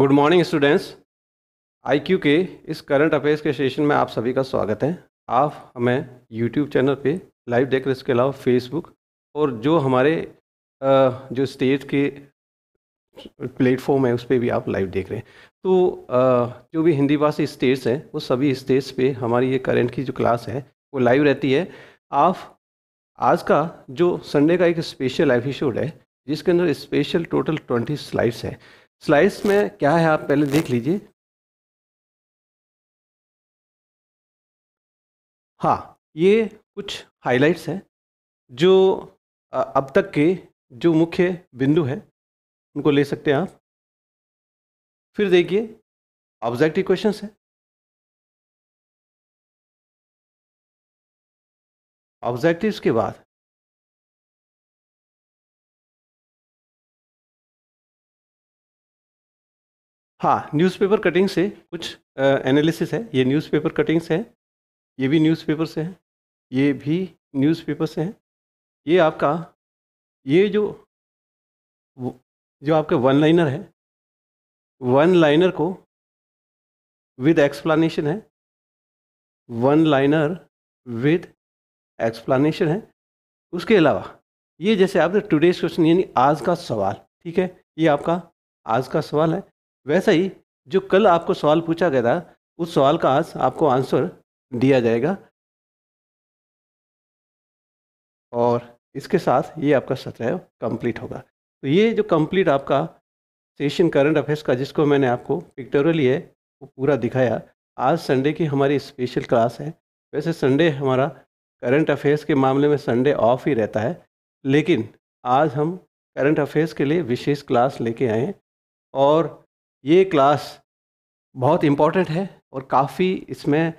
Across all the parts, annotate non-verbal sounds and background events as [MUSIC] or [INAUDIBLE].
good morning students IQ के इस current affairs के सेशन में आप सभी का स्वागत है आप हमें यूट्यूब चैनल पे लाइव देख रहे इसके अलावा फेसबुक और जो हमारे जो स्टेट के प्लेटफॉर्म है उस पर भी आप लाइव देख रहे हैं तो जो भी हिंदी भाषी स्टेट्स हैं वो सभी स्टेट्स पे हमारी ये करंट की जो क्लास है वो लाइव रहती है आप आज का जो संडे का एक स्पेशल एपिसोड है जिसके अंदर स्पेशल टोटल ट्वेंटी स्लाइड्स हैं स्लाइस में क्या है आप पहले देख लीजिए हाँ ये कुछ हाइलाइट्स हैं जो अब तक के जो मुख्य बिंदु हैं उनको ले सकते हैं आप फिर देखिए ऑब्जेक्टिव क्वेश्चंस है ऑब्जेक्टिव्स के बाद हाँ न्यूज़पेपर कटिंग से कुछ एनालिसिस है ये न्यूज़पेपर कटिंग से है ये भी न्यूज़पेपर से हैं ये भी न्यूज़पेपर से हैं ये आपका ये जो जो आपके वन लाइनर है वन लाइनर को विद एक्सप्लानेशन है वन लाइनर विद एक्सप्लानेशन है उसके अलावा ये जैसे आपने टुडेज क्वेश्चन यानी आज का सवाल ठीक है ये आपका आज का सवाल है वैसा ही जो कल आपको सवाल पूछा गया था उस सवाल का आज आपको आंसर दिया जाएगा और इसके साथ ये आपका सत्रह कंप्लीट होगा तो ये जो कंप्लीट आपका सेशन करंट अफेयर्स का जिसको मैंने आपको पिक्टोरियली है वो पूरा दिखाया आज संडे की हमारी स्पेशल क्लास है वैसे संडे हमारा करंट अफेयर्स के मामले में संडे ऑफ ही रहता है लेकिन आज हम करंट अफेयर्स के लिए विशेष क्लास लेके आए हैं और ये क्लास बहुत इम्पॉर्टेंट है और काफ़ी इसमें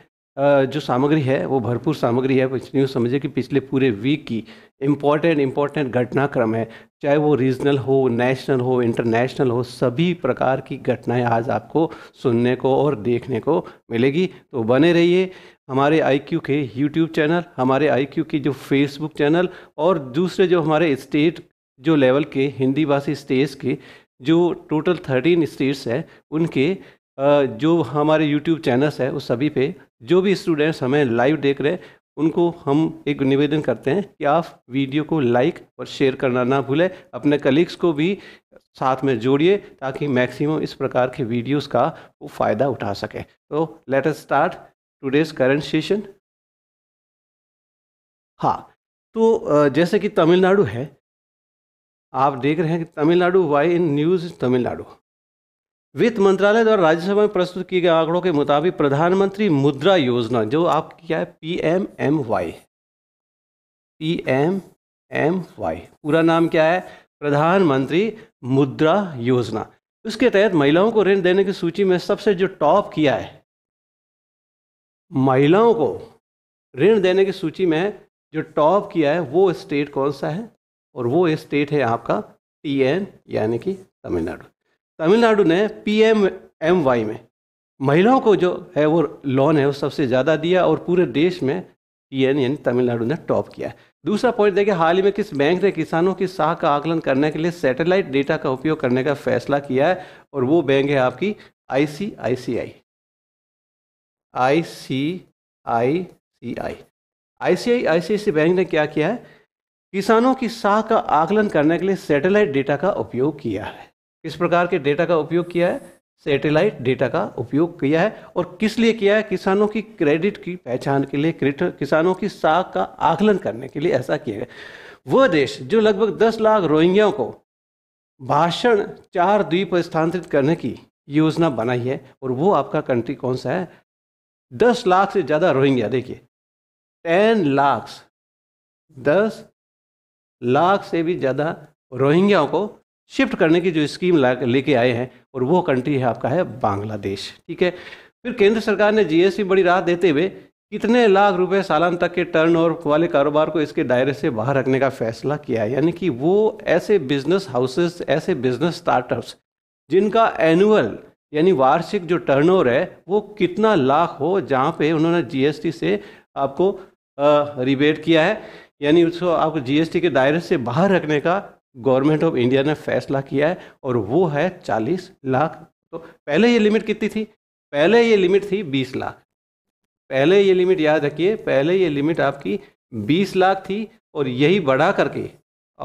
जो सामग्री है वो भरपूर सामग्री है न्यूज़ समझिए कि पिछले पूरे वीक की इम्पॉर्टेंट इम्पॉर्टेंट घटनाक्रम है चाहे वो रीजनल हो नेशनल हो इंटरनेशनल हो सभी प्रकार की घटनाएं आज आपको सुनने को और देखने को मिलेगी तो बने रहिए हमारे क्यू के यूट्यूब चैनल हमारे क्यू की जो फेसबुक चैनल और दूसरे जो हमारे स्टेट जो लेवल के हिंदी भाषी स्टेज के जो टोटल थर्टीन स्टेट्स हैं उनके जो हमारे यूट्यूब चैनल्स हैं उस सभी पे जो भी स्टूडेंट्स हमें लाइव देख रहे हैं उनको हम एक निवेदन करते हैं कि आप वीडियो को लाइक और शेयर करना ना भूलें अपने कलीग्स को भी साथ में जोड़िए ताकि मैक्सिमम इस प्रकार के वीडियोस का वो फ़ायदा उठा सकें तो let us start today's current session हाँ तो जैसे कि तमिलनाडु है आप देख रहे हैं कि Tamil Nadu why in news Tamil Nadu वित्त मंत्रालय द्वारा राज्यसभा में प्रस्तुत किए गए आंकड़ों के मुताबिक प्रधानमंत्री मुद्रा योजना जो आप किया है P M M Y P M M Y पूरा नाम क्या है प्रधानमंत्री मुद्रा योजना उसके तहत महिलाओं को ऋण देने की सूची में सबसे जो टॉप किया है महिलाओं को ऋण देने की सूची में जो टॉप किया है वो स्टेट कौन सा है और वो स्टेट है आपका टी एन यानी कि तमिलनाडु तमिलनाडु ने पी एम एम वाई में महिलाओं को जो है वो लोन है वो सबसे ज़्यादा दिया और पूरे देश में पी एन यानी तमिलनाडु ने टॉप किया है दूसरा पॉइंट देखिए हाल ही में किस बैंक ने किसानों की साह का आकलन करने के लिए सैटेलाइट डेटा का उपयोग करने का फैसला किया है और वो बैंक है आपकी आई सी आई सी आई आई सी आई सी आई आई सी आई आई सी आई सी बैंक ने क्या किया है किसानों की साख का आकलन करने के लिए सैटेलाइट डेटा का उपयोग किया है किस प्रकार के डेटा का उपयोग किया है सैटेलाइट डेटा का उपयोग किया है और किस लिए किया है किसानों की क्रेडिट की पहचान के लिए किसानों की साख का आकलन करने के लिए ऐसा किया गया वह देश जो लगभग 10 लाख रोहिंग्याओं को भाषण चार द्वीप स्थानांतरित करने की योजना बनाई है और वो आपका कंट्री कौन सा है दस लाख से ज़्यादा रोहिंग्या देखिए टेन लाख दस लाख से भी ज़्यादा रोहिंग्याओं को शिफ्ट करने की जो स्कीम ला लेके आए हैं और वो कंट्री है आपका है बांग्लादेश ठीक है फिर केंद्र सरकार ने जीएसटी बड़ी राहत देते हुए कितने लाख रुपए सालान तक के ओवर वाले कारोबार को इसके दायरे से बाहर रखने का फैसला किया है यानी कि वो ऐसे बिजनेस हाउसेस ऐसे बिजनेस स्टार्टअप्स जिनका एनुअल यानी वार्षिक जो टर्न है वो कितना लाख हो जहाँ पे उन्होंने जीएसटी से आपको रिबेट किया है यानी उसको आपको जीएसटी के दायरे से बाहर रखने का गवर्नमेंट ऑफ इंडिया ने फैसला किया है और वो है चालीस लाख तो पहले ये लिमिट कितनी थी पहले ये लिमिट थी बीस लाख पहले ये लिमिट याद रखिए पहले ये लिमिट आपकी बीस लाख थी और यही बढ़ा करके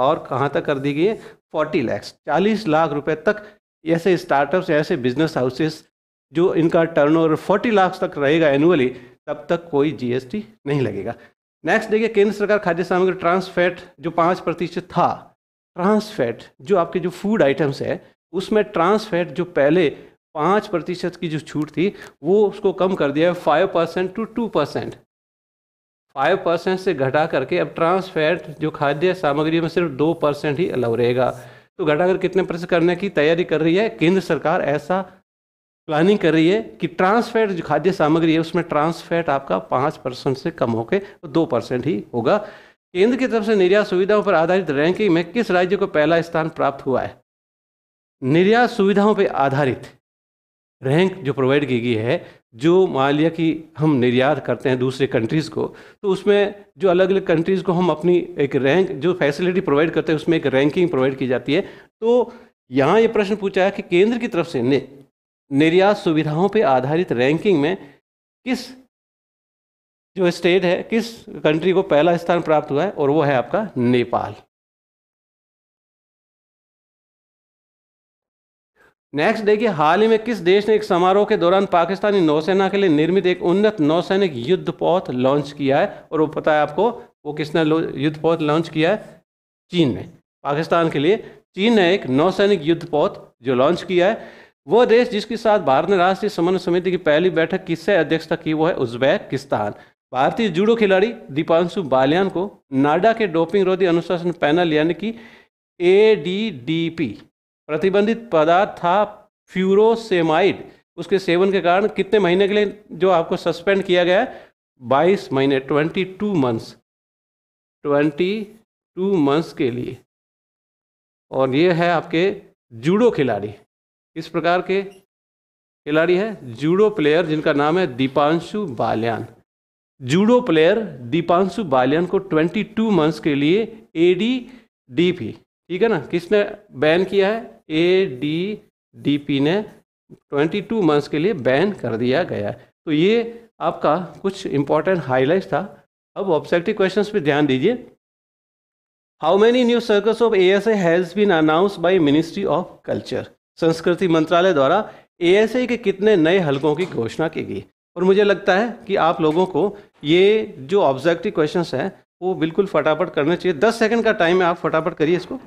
और कहाँ तक कर दी गई है फोर्टी लैक्स चालीस लाख रुपए तक ऐसे स्टार्टअप्स ऐसे बिजनेस हाउसेस जो इनका टर्नओवर फोर्टी लाख तक रहेगा एनुअली तब तक कोई जीएसटी नहीं लगेगा नेक्स्ट देखिए केंद्र सरकार खाद्य सामग्री ट्रांसफैट जो पाँच प्रतिशत था ट्रांसफैट जो आपके जो फूड आइटम्स है उसमें ट्रांसफैट जो पहले पाँच प्रतिशत की जो छूट थी वो उसको कम कर दिया है five percent to two percent five percent से घटा करके अब ट्रांसफैट जो खाद्य सामग्री में सिर्फ दो परसेंट ही अलाउ रहेगा तो घटाकर कितने परसेंट करने की तैयारी कर रही है केंद्र सरकार ऐसा प्लानिंग कर रही है कि ट्रांसफैट जो खाद्य सामग्री है उसमें ट्रांसफैट आपका पाँच परसेंट से कम होकर दो परसेंट ही होगा केंद्र की तरफ से निर्यात सुविधाओं पर आधारित रैंकिंग में किस राज्य को पहला स्थान प्राप्त हुआ है निर्यात सुविधाओं पर आधारित रैंक जो प्रोवाइड की गई है जो मान लिया कि हम निर्यात करते हैं दूसरे कंट्रीज़ को तो उसमें जो अलग अलग कंट्रीज़ को हम अपनी एक रैंक जो फैसिलिटी प्रोवाइड करते हैं उसमें एक रैंकिंग प्रोवाइड की जाती है तो यहाँ ये प्रश्न पूछा है कि केंद्र की तरफ से निर्यात सुविधाओं पर आधारित रैंकिंग में किस जो स्टेट है किस कंट्री को पहला स्थान प्राप्त हुआ है और वो है आपका नेपाल नेक्स्ट देखिए हाल ही में किस देश ने एक समारोह के दौरान पाकिस्तानी नौसेना के लिए निर्मित एक उन्नत नौसैनिक युद्ध पौध लॉन्च किया है और वो पता है आपको वो किसने युद्ध पौध लॉन्च किया है चीन ने पाकिस्तान के लिए चीन ने एक नौसैनिक युद्ध पौध जो लॉन्च किया है वो देश जिसके साथ भारत ने राष्ट्रीय समन्वय समिति की पहली बैठक किससे अध्यक्षता की वो है उज्बेकिस्तान भारतीय जूडो खिलाड़ी दीपांशु बालियान को नाडा के डोपिंग रोधी अनुशासन पैनल यानी कि ए प्रतिबंधित पदार्थ था फ्यूरोसेमाइड उसके सेवन के कारण कितने महीने के लिए जो आपको सस्पेंड किया गया है बाईस महीने twenty two months twenty two months के लिए और ये है आपके जूडो खिलाड़ी किस प्रकार के खिलाड़ी हैं जूडो प्लेयर जिनका नाम है दीपांशु बालियान जूडो प्लेयर दीपांशु बालियान को 22 मंथ्स के लिए ए डी डी पी ठीक है ना किसने बैन किया है ए डी डी पी ने 22 मंथ्स के लिए बैन कर दिया गया है तो ये आपका कुछ इंपॉर्टेंट हाईलाइट था अब ऑब्जेक्टिव क्वेश्चन पे ध्यान दीजिए how many new circles of A S has been announce by ministry of culture संस्कृति मंत्रालय द्वारा ए के कितने नए हलकों की घोषणा की गई और मुझे लगता है कि आप लोगों को ये जो ऑब्जेक्टिव क्वेश्चन हैं वो बिल्कुल फटाफट करने चाहिए दस सेकंड का टाइम है आप फटाफट करिए इसको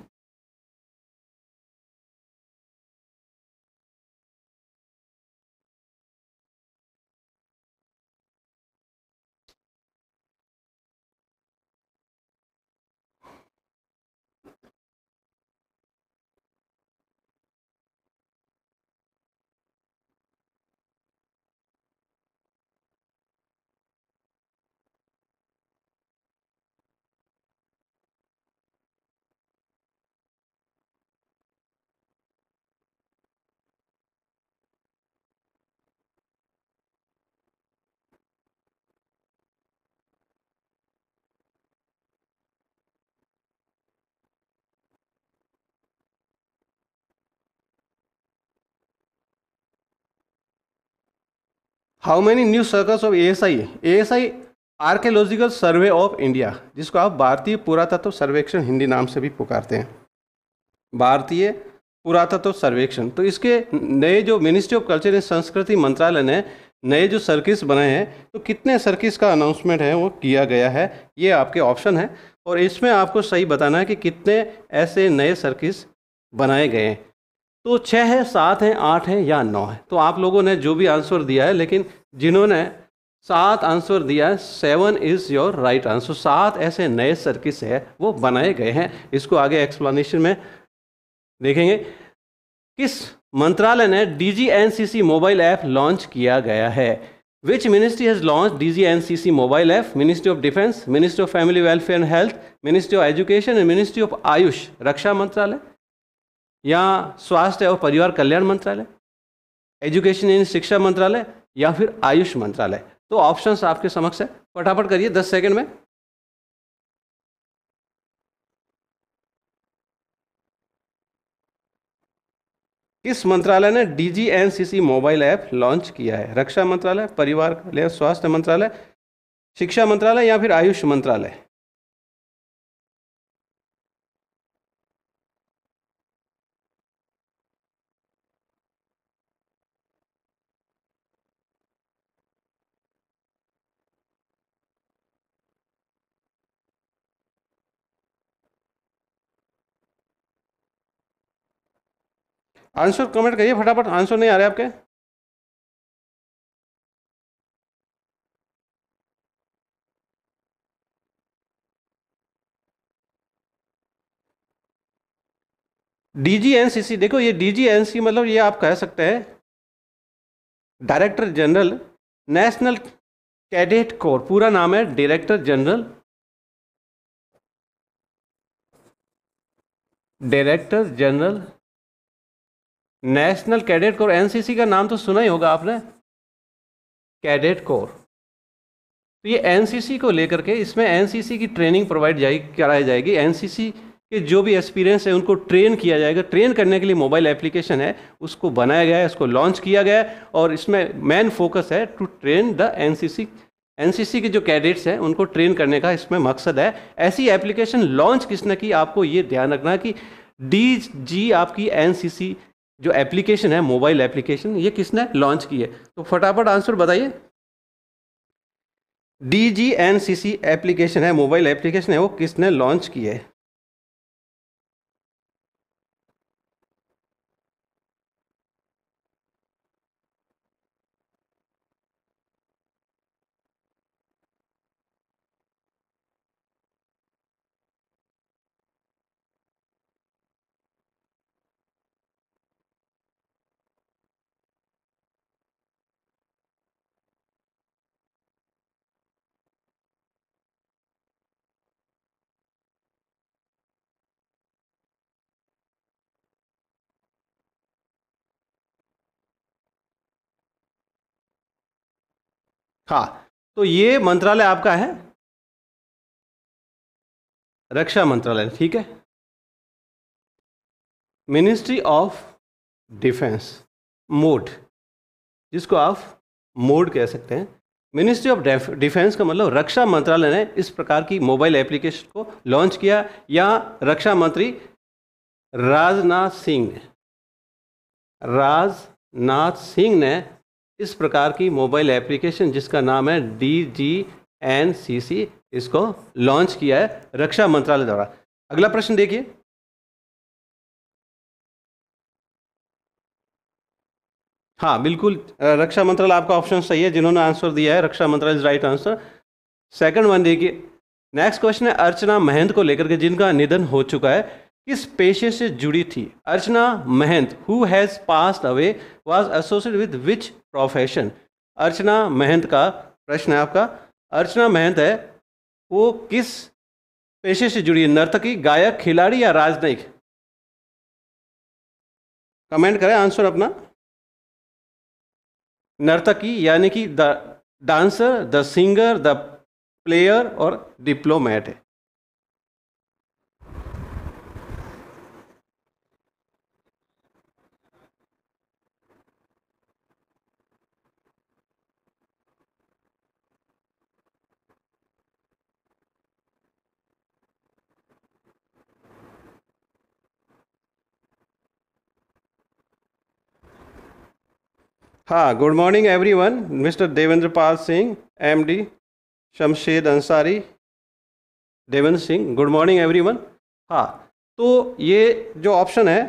how many new circles of A A S I S I archaeological survey of India जिसको आप भारतीय पुरातत्व सर्वेक्षण हिंदी नाम से भी पुकारते हैं भारतीय पुरातत्व सर्वेक्षण तो इसके नए जो मिनिस्ट्री ऑफ कल्चर एंड संस्कृति मंत्रालय ने नए जो सर्किस बनाए हैं तो कितने सर्किस का अनाउंसमेंट है वो किया गया है ये आपके ऑप्शन है और इसमें आपको सही बताना है कि कितने ऐसे नए सर्किस बनाए गए हैं तो छः है सात है आठ है या नौ है तो आप लोगों ने जो भी आंसर दिया है लेकिन जिन्होंने सात आंसर दिया है seven is your right answer सात ऐसे नए सर्किस है वो बनाए गए हैं इसको आगे एक्सप्लेनेशन में देखेंगे किस मंत्रालय ने D G N C C mobile app launch किया गया है which ministry has launch D G N C C mobile app ministry of defence ministry of family welfare and health ministry of education and ministry of AYUSH रक्षा मंत्रालय या स्वास्थ्य और परिवार कल्याण मंत्रालय एजुकेशन एंड शिक्षा मंत्रालय या फिर आयुष मंत्रालय तो ऑप्शंस आपके समक्ष है फटाफट करिए दस सेकंड में किस मंत्रालय ने D G N C C mobile app launch किया है रक्षा मंत्रालय परिवार कल्याण स्वास्थ्य मंत्रालय शिक्षा मंत्रालय या फिर आयुष मंत्रालय आंसर कमेंट करिए फटाफट आंसर नहीं आ रहे आपके डीजीएनसीसी देखो ये डीजीएनसी मतलब ये आप कह सकते हैं director general national cadet corps पूरा नाम है director general director general national cadet corps NCC का नाम तो सुना ही होगा आपने कैडेट कोर तो ये एनसीसी को लेकर के इसमें एनसीसी की ट्रेनिंग प्रोवाइड जाएगी कराई जाएगी एनसीसी के जो भी एक्सपीरियंस है उनको ट्रेन किया जाएगा ट्रेन करने के लिए मोबाइल एप्लीकेशन है उसको बनाया गया है उसको लॉन्च किया गया है और इसमें मेन फोकस है to train the NCC NCC के जो कैडेट्स हैं उनको ट्रेन करने का इसमें मकसद है ऐसी एप्लीकेशन लॉन्च किसने की आपको ये ध्यान रखना कि डी जी आपकी एनसीसी जो एप्लीकेशन है मोबाइल एप्लीकेशन ये किसने लॉन्च की है तो फटाफट आंसर बताइए D G N C C application है मोबाइल एप्लीकेशन है वो किसने लॉन्च की है था तो ये मंत्रालय आपका है रक्षा मंत्रालय ठीक है मिनिस्ट्री ऑफ डिफेंस मोड जिसको आप मोड कह सकते हैं मिनिस्ट्री ऑफ डिफेंस का मतलब रक्षा मंत्रालय ने इस प्रकार की मोबाइल एप्लीकेशन को लॉन्च किया या रक्षा मंत्री राजनाथ सिंह ने राजनाथ सिंह ने इस प्रकार की मोबाइल एप्लीकेशन जिसका नाम है डी जी एन सी सी इसको लॉन्च किया है रक्षा मंत्रालय द्वारा अगला प्रश्न देखिए हाँ बिल्कुल रक्षा मंत्रालय आपका ऑप्शन सही है जिन्होंने आंसर दिया है रक्षा मंत्रालय is right answer second one देखिए नेक्स्ट क्वेश्चन है अर्चना महेंद्र को लेकर के जिनका निधन हो चुका है किस पेशे से जुड़ी थी Archana Mahant who has passed away was associated with which profession Archana Mahant का प्रश्न है आपका अर्चना महंत है वो किस पेशे से जुड़ी है नर्तकी गायक खिलाड़ी या राजनयिक कमेंट करें आंसर अपना नर्तकी यानी कि the dancer the singer the player और डिप्लोमेट है हाँ good morning everyone mister Devendra Pal Singh MD Shamshad Ansari Devendra Singh good morning everyone हाँ तो ये जो ऑप्शन है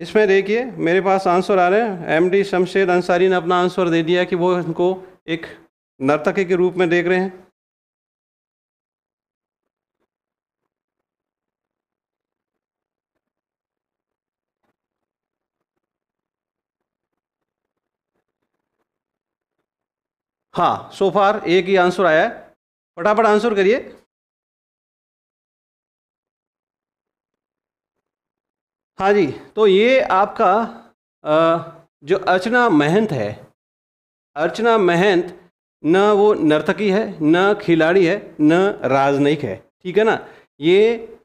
इसमें देखिए मेरे पास आंसर आ रहे हैं एमडी शमशेद अंसारी ने अपना आंसर दे दिया कि वो इनको एक नर्तकी के रूप में देख रहे हैं हाँ सो फार एक ही आंसर आया है फटाफट आंसर करिए हाँ जी तो ये आपका जो अर्चना महंत है अर्चना महंत न वो नर्तकी है न खिलाड़ी है न राजनयिक है ठीक है ना ये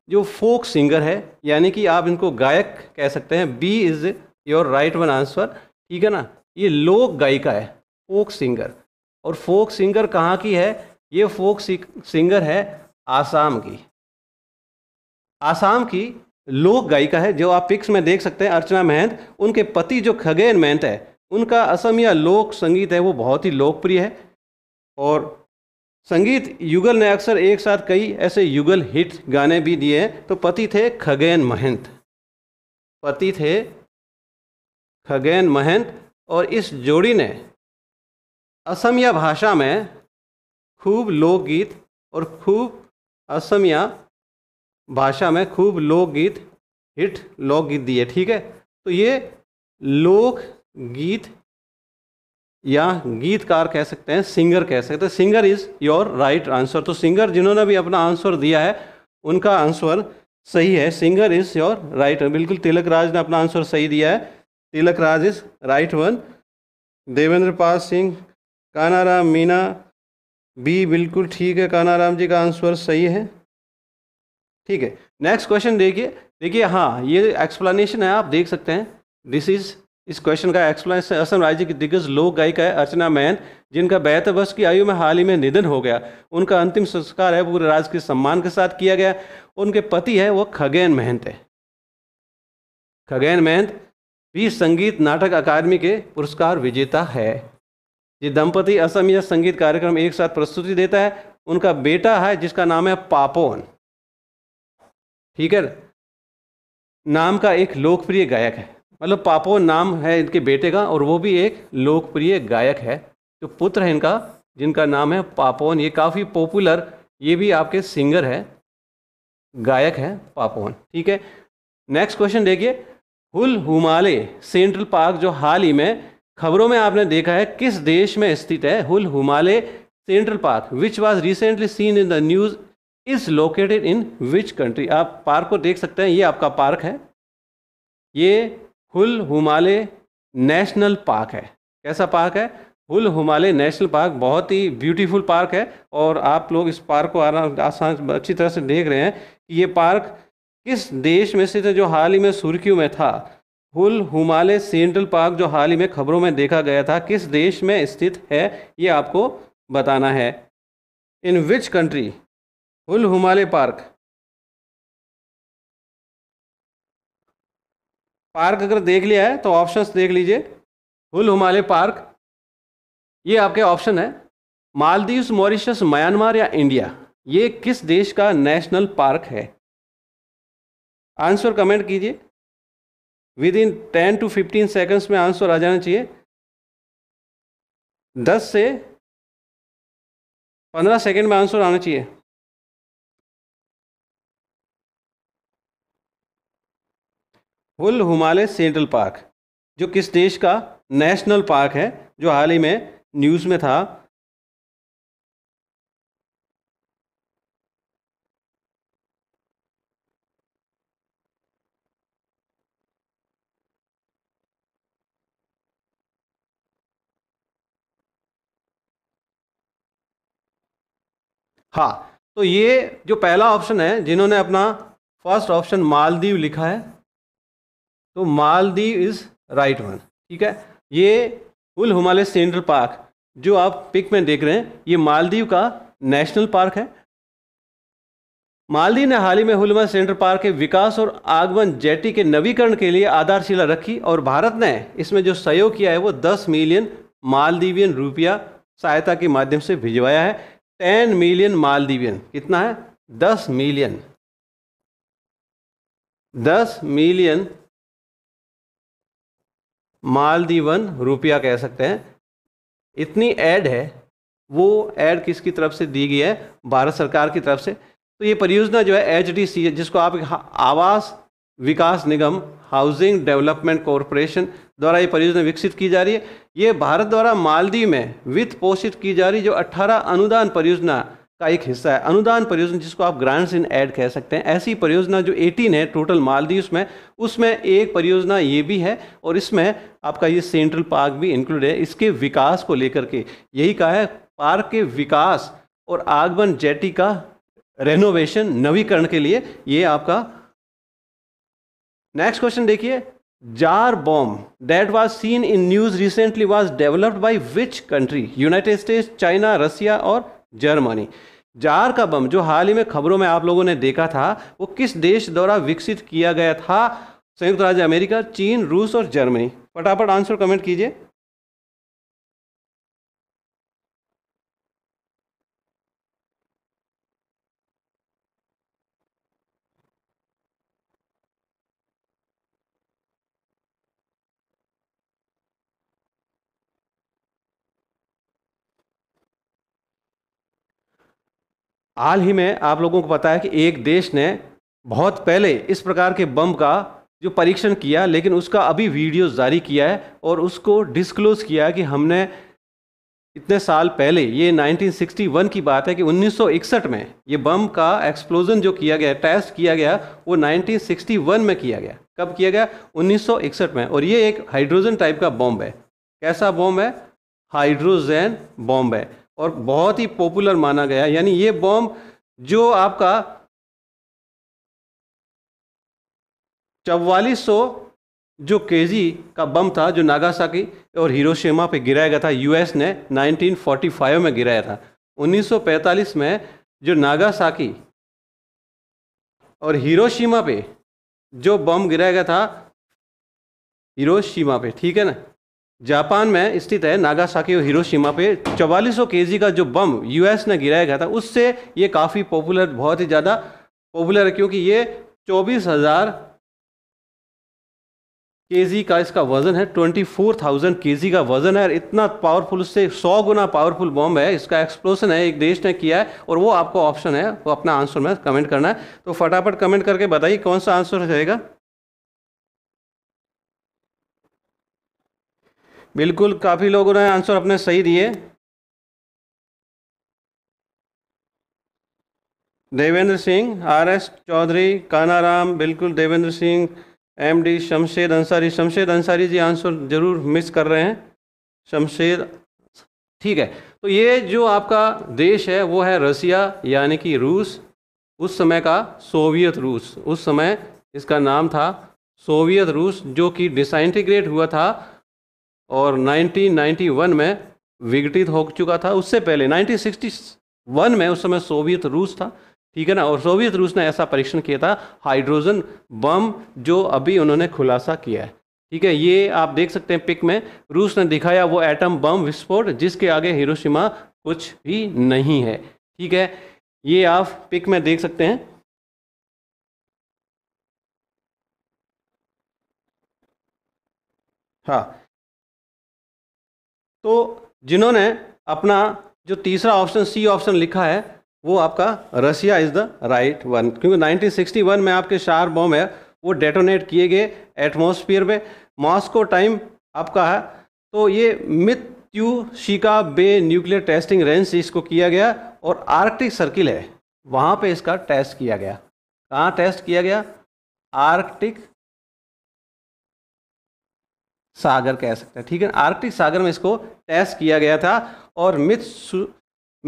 जो फोक सिंगर है यानी कि आप इनको गायक कह सकते हैं B is your right one answer ठीक है ना ये लोक गायिका है फोक सिंगर और फोक सिंगर कहाँ की है ये फोक सिंगर है आसाम की आसाम की लोक गायिका है जो आप पिक्स में देख सकते हैं अर्चना महंत उनके पति जो खगेन महंत है उनका असमिया लोक संगीत है वो बहुत ही लोकप्रिय है और संगीत युगल ने अक्सर एक साथ कई ऐसे युगल हिट गाने भी दिए हैं तो पति थे खगेन महंत पति थे खगेन महंत और इस जोड़ी ने असमिया भाषा में खूब लोकगीत और खूब असमिया भाषा में खूब लोकगीत हिट लोकगीत दिए ठीक है तो ये लोक गीत या गीतकार कह सकते हैं सिंगर कह सकते हैं singer is your right answer तो सिंगर जिन्होंने भी अपना आंसर दिया है उनका आंसर सही है सिंगर इज योर राइट बिल्कुल तिलक राज ने अपना आंसर सही दिया है Tilak Raj is right one Devendra Pal Singh Kanaram Meena B बिल्कुल ठीक है कानाराम जी का आंसर सही है ठीक है नेक्स्ट क्वेश्चन देखिए देखिए हाँ ये एक्सप्लेनेशन है आप देख सकते हैं दिस इज इस क्वेश्चन का एक्सप्लेनेशन असम राज्य की दिग्गज लोक गायिका है अर्चना मैन जिनका बेहतर वर्ष की आयु में हाल ही में निधन हो गया उनका अंतिम संस्कार है पूरे राज के सम्मान के साथ किया गया उनके पति है वो खगेन महंत है खगेन महंत भी संगीत नाटक अकादमी के पुरस्कार विजेता है ये दंपति असम यह संगीत कार्यक्रम एक साथ प्रस्तुति देता है उनका बेटा है जिसका नाम है पापोन ठीक है नाम का एक लोकप्रिय गायक है मतलब पापोन नाम है इनके बेटे का और वो भी एक लोकप्रिय गायक है जो पुत्र है इनका जिनका नाम है पापोन ये काफ़ी पॉपुलर ये भी आपके सिंगर है गायक है पापोन ठीक है नेक्स्ट क्वेश्चन देखिए हुल हुमाले सेंट्रल पार्क जो हाल ही में खबरों में आपने देखा है किस देश में स्थित है Hulhumale central park which was recently seen in the news is located in which country आप पार्क को देख सकते हैं ये आपका पार्क है ये हुल हुमाले नेशनल पार्क है कैसा पार्क है हुल हुमाले नेशनल पार्क बहुत ही ब्यूटीफुल पार्क है और आप लोग इस पार्क को आराम आसान अच्छी तरह से देख रहे हैं कि ये पार्क किस देश में स्थित है जो हाल ही में सुर्खियों में था हुल हुमाले सेंट्रल पार्क जो हाल ही में खबरों में देखा गया था किस देश में स्थित है ये आपको बताना है in which country Hulhumale park park अगर देख लिया है तो ऑप्शंस देख लीजिए हुल हुमाले पार्क ये आपके ऑप्शन है मालदीव्स मॉरिशस म्यांमार या इंडिया ये किस देश का नेशनल पार्क है आंसर कमेंट कीजिए within ten to fifteen seconds में आंसर आ जाना चाहिए दस से पंद्रह सेकेंड में आंसर आना चाहिए हुल हिमालय सेंट्रल पार्क जो किस देश का नेशनल पार्क है जो हाल ही में न्यूज़ में था था तो ये जो पहला ऑप्शन है जिन्होंने अपना फर्स्ट ऑप्शन मालदीव लिखा है तो मालदीव इज़ राइट वन ठीक है ये उल हिमालय सेंट्रल पार्क जो आप पिक में देख रहे हैं ये मालदीव का नेशनल पार्क है मालदीव ने हाल ही में हुलमा सेंटर पार्क के विकास और आगमन जेटी के नवीकरण के लिए आधारशिला रखी और भारत ने इसमें जो सहयोग किया है वो 10 मिलियन मालदीवियन रुपया सहायता के माध्यम से भिजवाया है टेन मिलियन मालदीवियन कितना है दस मिलियन दस मिलियन मालदीवन रुपया कह सकते हैं इतनी ऐड है वो ऐड किसकी तरफ से दी गई है भारत सरकार की तरफ से तो ये परियोजना जो है एच जिसको आप Awas Vikas Nigam housing development corporation द्वारा ये परियोजना विकसित की जा रही है ये भारत द्वारा मालदीव में वित्त पोषित की जा रही जो 18 अनुदान परियोजना का एक हिस्सा है अनुदान परियोजना जिसको आप ग्रांट्स इन एड कह सकते हैं ऐसी परियोजना जो 18 है टोटल मालदीव में उसमें एक परियोजना ये भी है और इसमें आपका ये सेंट्रल पार्क भी इंक्लूड है इसके विकास को लेकर के यही कहा है पार्क के विकास और आगमन जेटी का रेनोवेशन नवीकरण के लिए ये आपका नेक्स्ट क्वेश्चन देखिए jar bomb that was seen in news recently was developed by which country United States China Russia और जर्मनी जार का बम जो हाल ही में खबरों में आप लोगों ने देखा था वो किस देश द्वारा विकसित किया गया था संयुक्त राज्य अमेरिका चीन रूस और जर्मनी फटाफट आंसर कमेंट कीजिए हाल ही में आप लोगों को पता है कि एक देश ने बहुत पहले इस प्रकार के बम का जो परीक्षण किया लेकिन उसका अभी वीडियो जारी किया है और उसको डिस्क्लोज़ किया है कि हमने इतने साल पहले ये 1961 की बात है कि 1961 में ये बम का एक्सप्लोजन जो किया गया टेस्ट किया गया वो 1961 में किया गया कब किया गया 1961 में और ये एक हाइड्रोजन टाइप का बॉम्ब है कैसा बॉम्ब है हाइड्रोजन बॉम्ब है और बहुत ही पॉपुलर माना गया यानी ये बॉम्ब जो आपका चवालीस जो केजी का बम था जो नागासाकी और हिरोशिमा पे गिराया गया था यूएस ने 1945 में गिराया था 1945 में जो नागासाकी और हिरोशिमा पे जो बम गिराया गया था हिरोशिमा पे ठीक है ना जापान में स्थित है नागासाकी और हिरोशिमा पे 4400 केजी का जो बम यूएस ने गिराया गया था उससे ये काफ़ी पॉपुलर बहुत ही ज़्यादा पॉपुलर है क्योंकि ये चौबीस हज़ार केजी का इसका वज़न है 24,000 केजी का वज़न है और इतना पावरफुल उससे 100 गुना पावरफुल बॉम्ब है इसका एक्सप्लोशन है एक देश ने किया है और वो आपको ऑप्शन है वो अपना आंसर में कमेंट करना है तो फटाफट कमेंट करके बताइए कौन सा आंसर रहेगा बिल्कुल काफ़ी लोगों ने आंसर अपने सही दिए देवेंद्र सिंह आर एस चौधरी कानाराम बिल्कुल Devendra Singh M D Shamshed Ansari Shamshed Ansari ji answer ज़रूर मिस कर रहे हैं शमशेद ठीक है तो ये जो आपका देश है वो है रसिया यानी कि रूस उस समय का सोवियत रूस उस समय इसका नाम था सोवियत रूस जो कि डिसाइंटीग्रेट हुआ था और 1991 में विघटित हो चुका था उससे पहले 1961 में उस समय सोवियत रूस था ठीक है ना और सोवियत रूस ने ऐसा परीक्षण किया था हाइड्रोजन बम जो अभी उन्होंने खुलासा किया है ठीक है ये आप देख सकते हैं पिक में रूस ने दिखाया वो एटम बम विस्फोट जिसके आगे हिरोशिमा कुछ भी नहीं है ठीक है ये आप पिक में देख सकते हैं हाँ तो जिन्होंने अपना जो तीसरा ऑप्शन सी ऑप्शन लिखा है वो आपका Russia is the right one क्योंकि 1961 में आपके शार बॉम्ब है वो डेटोनेट किए गए एटमोसफियर में मॉस्को टाइम आपका है तो ये मित्यू शिका बे न्यूक्लियर टेस्टिंग रेंज से इसको किया गया और आर्कटिक सर्किल है वहाँ पे इसका टेस्ट किया गया कहाँ टेस्ट किया गया आर्कटिक सागर कह सकते हैं ठीक है आर्कटिक सागर में इसको टेस्ट किया गया था और मित्सु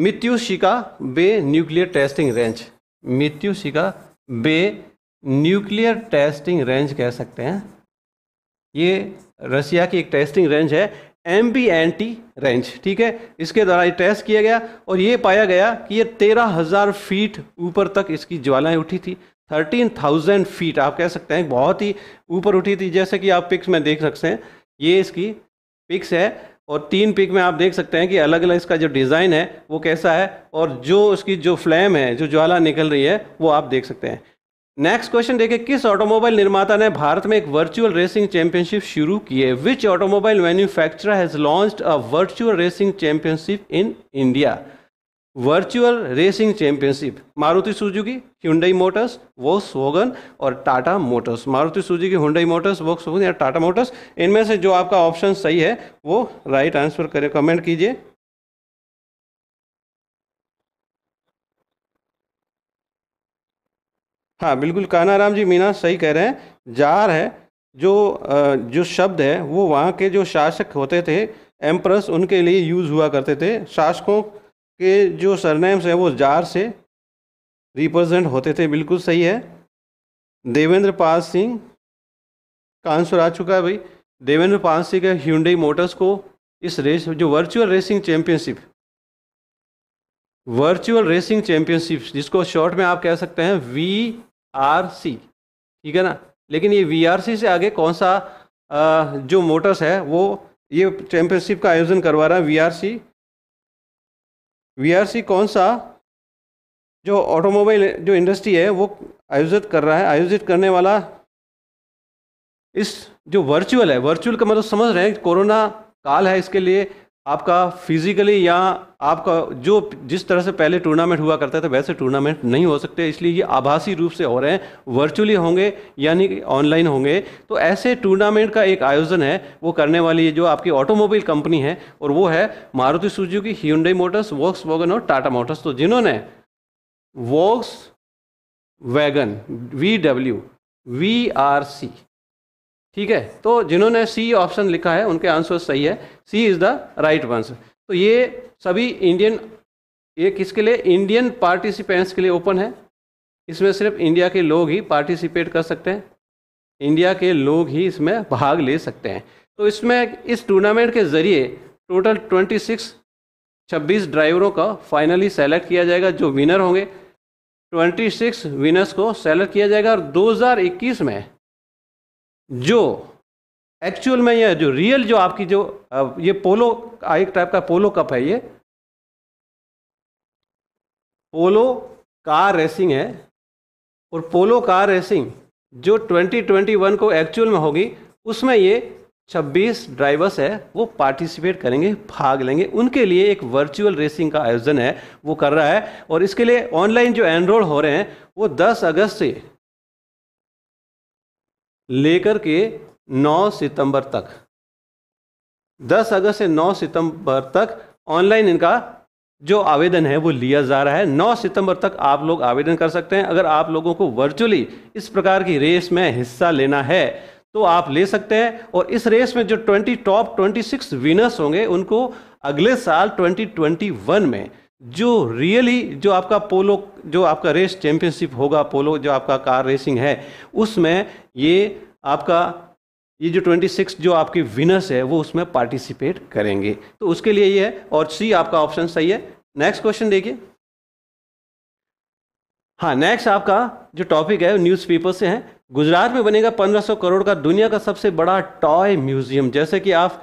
Mityushikha bay nuclear testing range Mityushikha bay nuclear testing range कह सकते हैं ये रशिया की एक टेस्टिंग रेंज है M B N T range ठीक है इसके द्वारा ये टेस्ट किया गया और ये पाया गया कि ये तेरह हज़ार फीट ऊपर तक इसकी ज्वालाएं उठी थी थर्टीन थाउजेंड फीट आप कह सकते हैं बहुत ही ऊपर उठी थी जैसे कि आप पिक्स में देख सकते हैं ये इसकी पिक्स है और तीन पिक में आप देख सकते हैं कि अलग अलग इसका जो डिज़ाइन है वो कैसा है और जो उसकी जो फ्लेम है जो ज्वाला निकल रही है वो आप देख सकते हैं नेक्स्ट क्वेश्चन देखें किस ऑटोमोबाइल निर्माता ने भारत में एक वर्चुअल रेसिंग चैंपियनशिप शुरू की है which automobile manufacturer has launched a virtual racing championship in India virtual racing championship Maruti Suzuki Hyundai Motors Volkswagen और Tata Motors Maruti Suzuki Hyundai Motors Volkswagen या टाटा मोटर्स इनमें से जो आपका ऑप्शन सही है वो राइट आंसर करें कमेंट कीजिए हाँ बिल्कुल कानाराम जी मीना सही कह रहे हैं जार है जो जो शब्द है वो वहाँ के जो शासक होते थे एम्प्रस उनके लिए यूज़ हुआ करते थे शासकों के जो सरनेम्स हैं वो जार से रिप्रेजेंट होते थे बिल्कुल सही है देवेंद्र पाल सिंह का आंसर आ चुका है भाई देवेंद्र पाल सिंह का ह्यूडई मोटर्स को इस रेस जो virtual racing championship virtual racing championship जिसको शॉर्ट में आप कह सकते हैं वी आर सी ठीक है ना लेकिन ये वी आर सी से आगे कौन सा आ, जो मोटर्स है वो ये चैंपियनशिप का आयोजन करवा रहा है वी आर सी वी कौन सा जो ऑटोमोबाइल जो इंडस्ट्री है वो आयोजित कर रहा है आयोजित करने वाला इस जो वर्चुअल है वर्चुअल का मतलब समझ रहे हैं कोरोना काल है इसके लिए आपका फिजिकली या आपका जो जिस तरह से पहले टूर्नामेंट हुआ करता था वैसे टूर्नामेंट नहीं हो सकते इसलिए ये आभासी रूप से हो रहे हैं वर्चुअली होंगे यानी ऑनलाइन होंगे तो ऐसे टूर्नामेंट का एक आयोजन है वो करने वाली है जो आपकी ऑटोमोबाइल कंपनी है और वो है मारुति की ही मोटर्स वॉक्स वैगन और टाटा मोटर्स तो जिन्होंने Volkswagen V W V R C ठीक है तो जिन्होंने सी ऑप्शन लिखा है उनके आंसर सही है C is the right once तो ये सभी इंडियन ये किसके लिए इंडियन पार्टिसिपेंट्स के लिए ओपन है इसमें सिर्फ इंडिया के लोग ही पार्टिसिपेट कर सकते हैं इंडिया के लोग ही इसमें भाग ले सकते हैं तो इसमें इस टूर्नामेंट के ज़रिए टोटल 26 26 ड्राइवरों का फाइनली सेलेक्ट किया जाएगा जो विनर होंगे 26 विनर्स को सेलेक्ट किया जाएगा और 2021 में जो एक्चुअल में यह जो रियल जो आपकी जो ये पोलो एक टाइप का पोलो कप है ये पोलो कार रेसिंग है और पोलो कार रेसिंग जो 2021 को एक्चुअल में होगी उसमें ये 26 ड्राइवर्स है वो पार्टिसिपेट करेंगे भाग लेंगे उनके लिए एक वर्चुअल रेसिंग का आयोजन है वो कर रहा है और इसके लिए ऑनलाइन जो एनरोल हो रहे हैं वो 10 अगस्त से लेकर के 9 सितंबर तक 10 अगस्त से 9 सितंबर तक ऑनलाइन इनका जो आवेदन है वो लिया जा रहा है 9 सितंबर तक आप लोग आवेदन कर सकते हैं अगर आप लोगों को वर्चुअली इस प्रकार की रेस में हिस्सा लेना है तो आप ले सकते हैं और इस रेस में जो 20 टॉप 26 विनर्स होंगे उनको अगले साल 2021 में जो रियली जो आपका पोलो जो आपका रेस चैंपियनशिप होगा पोलो जो आपका कार रेसिंग है उसमें ये आपका ये जो 26 जो आपकी विनर्स है वो उसमें पार्टिसिपेट करेंगे तो उसके लिए ये है और सी आपका ऑप्शन सही है नेक्स्ट क्वेश्चन देखिए हाँ नेक्स्ट आपका जो टॉपिक है न्यूज पेपर से है गुजरात में बनेगा 1500 करोड़ का दुनिया का सबसे बड़ा टॉय म्यूजियम जैसे कि आप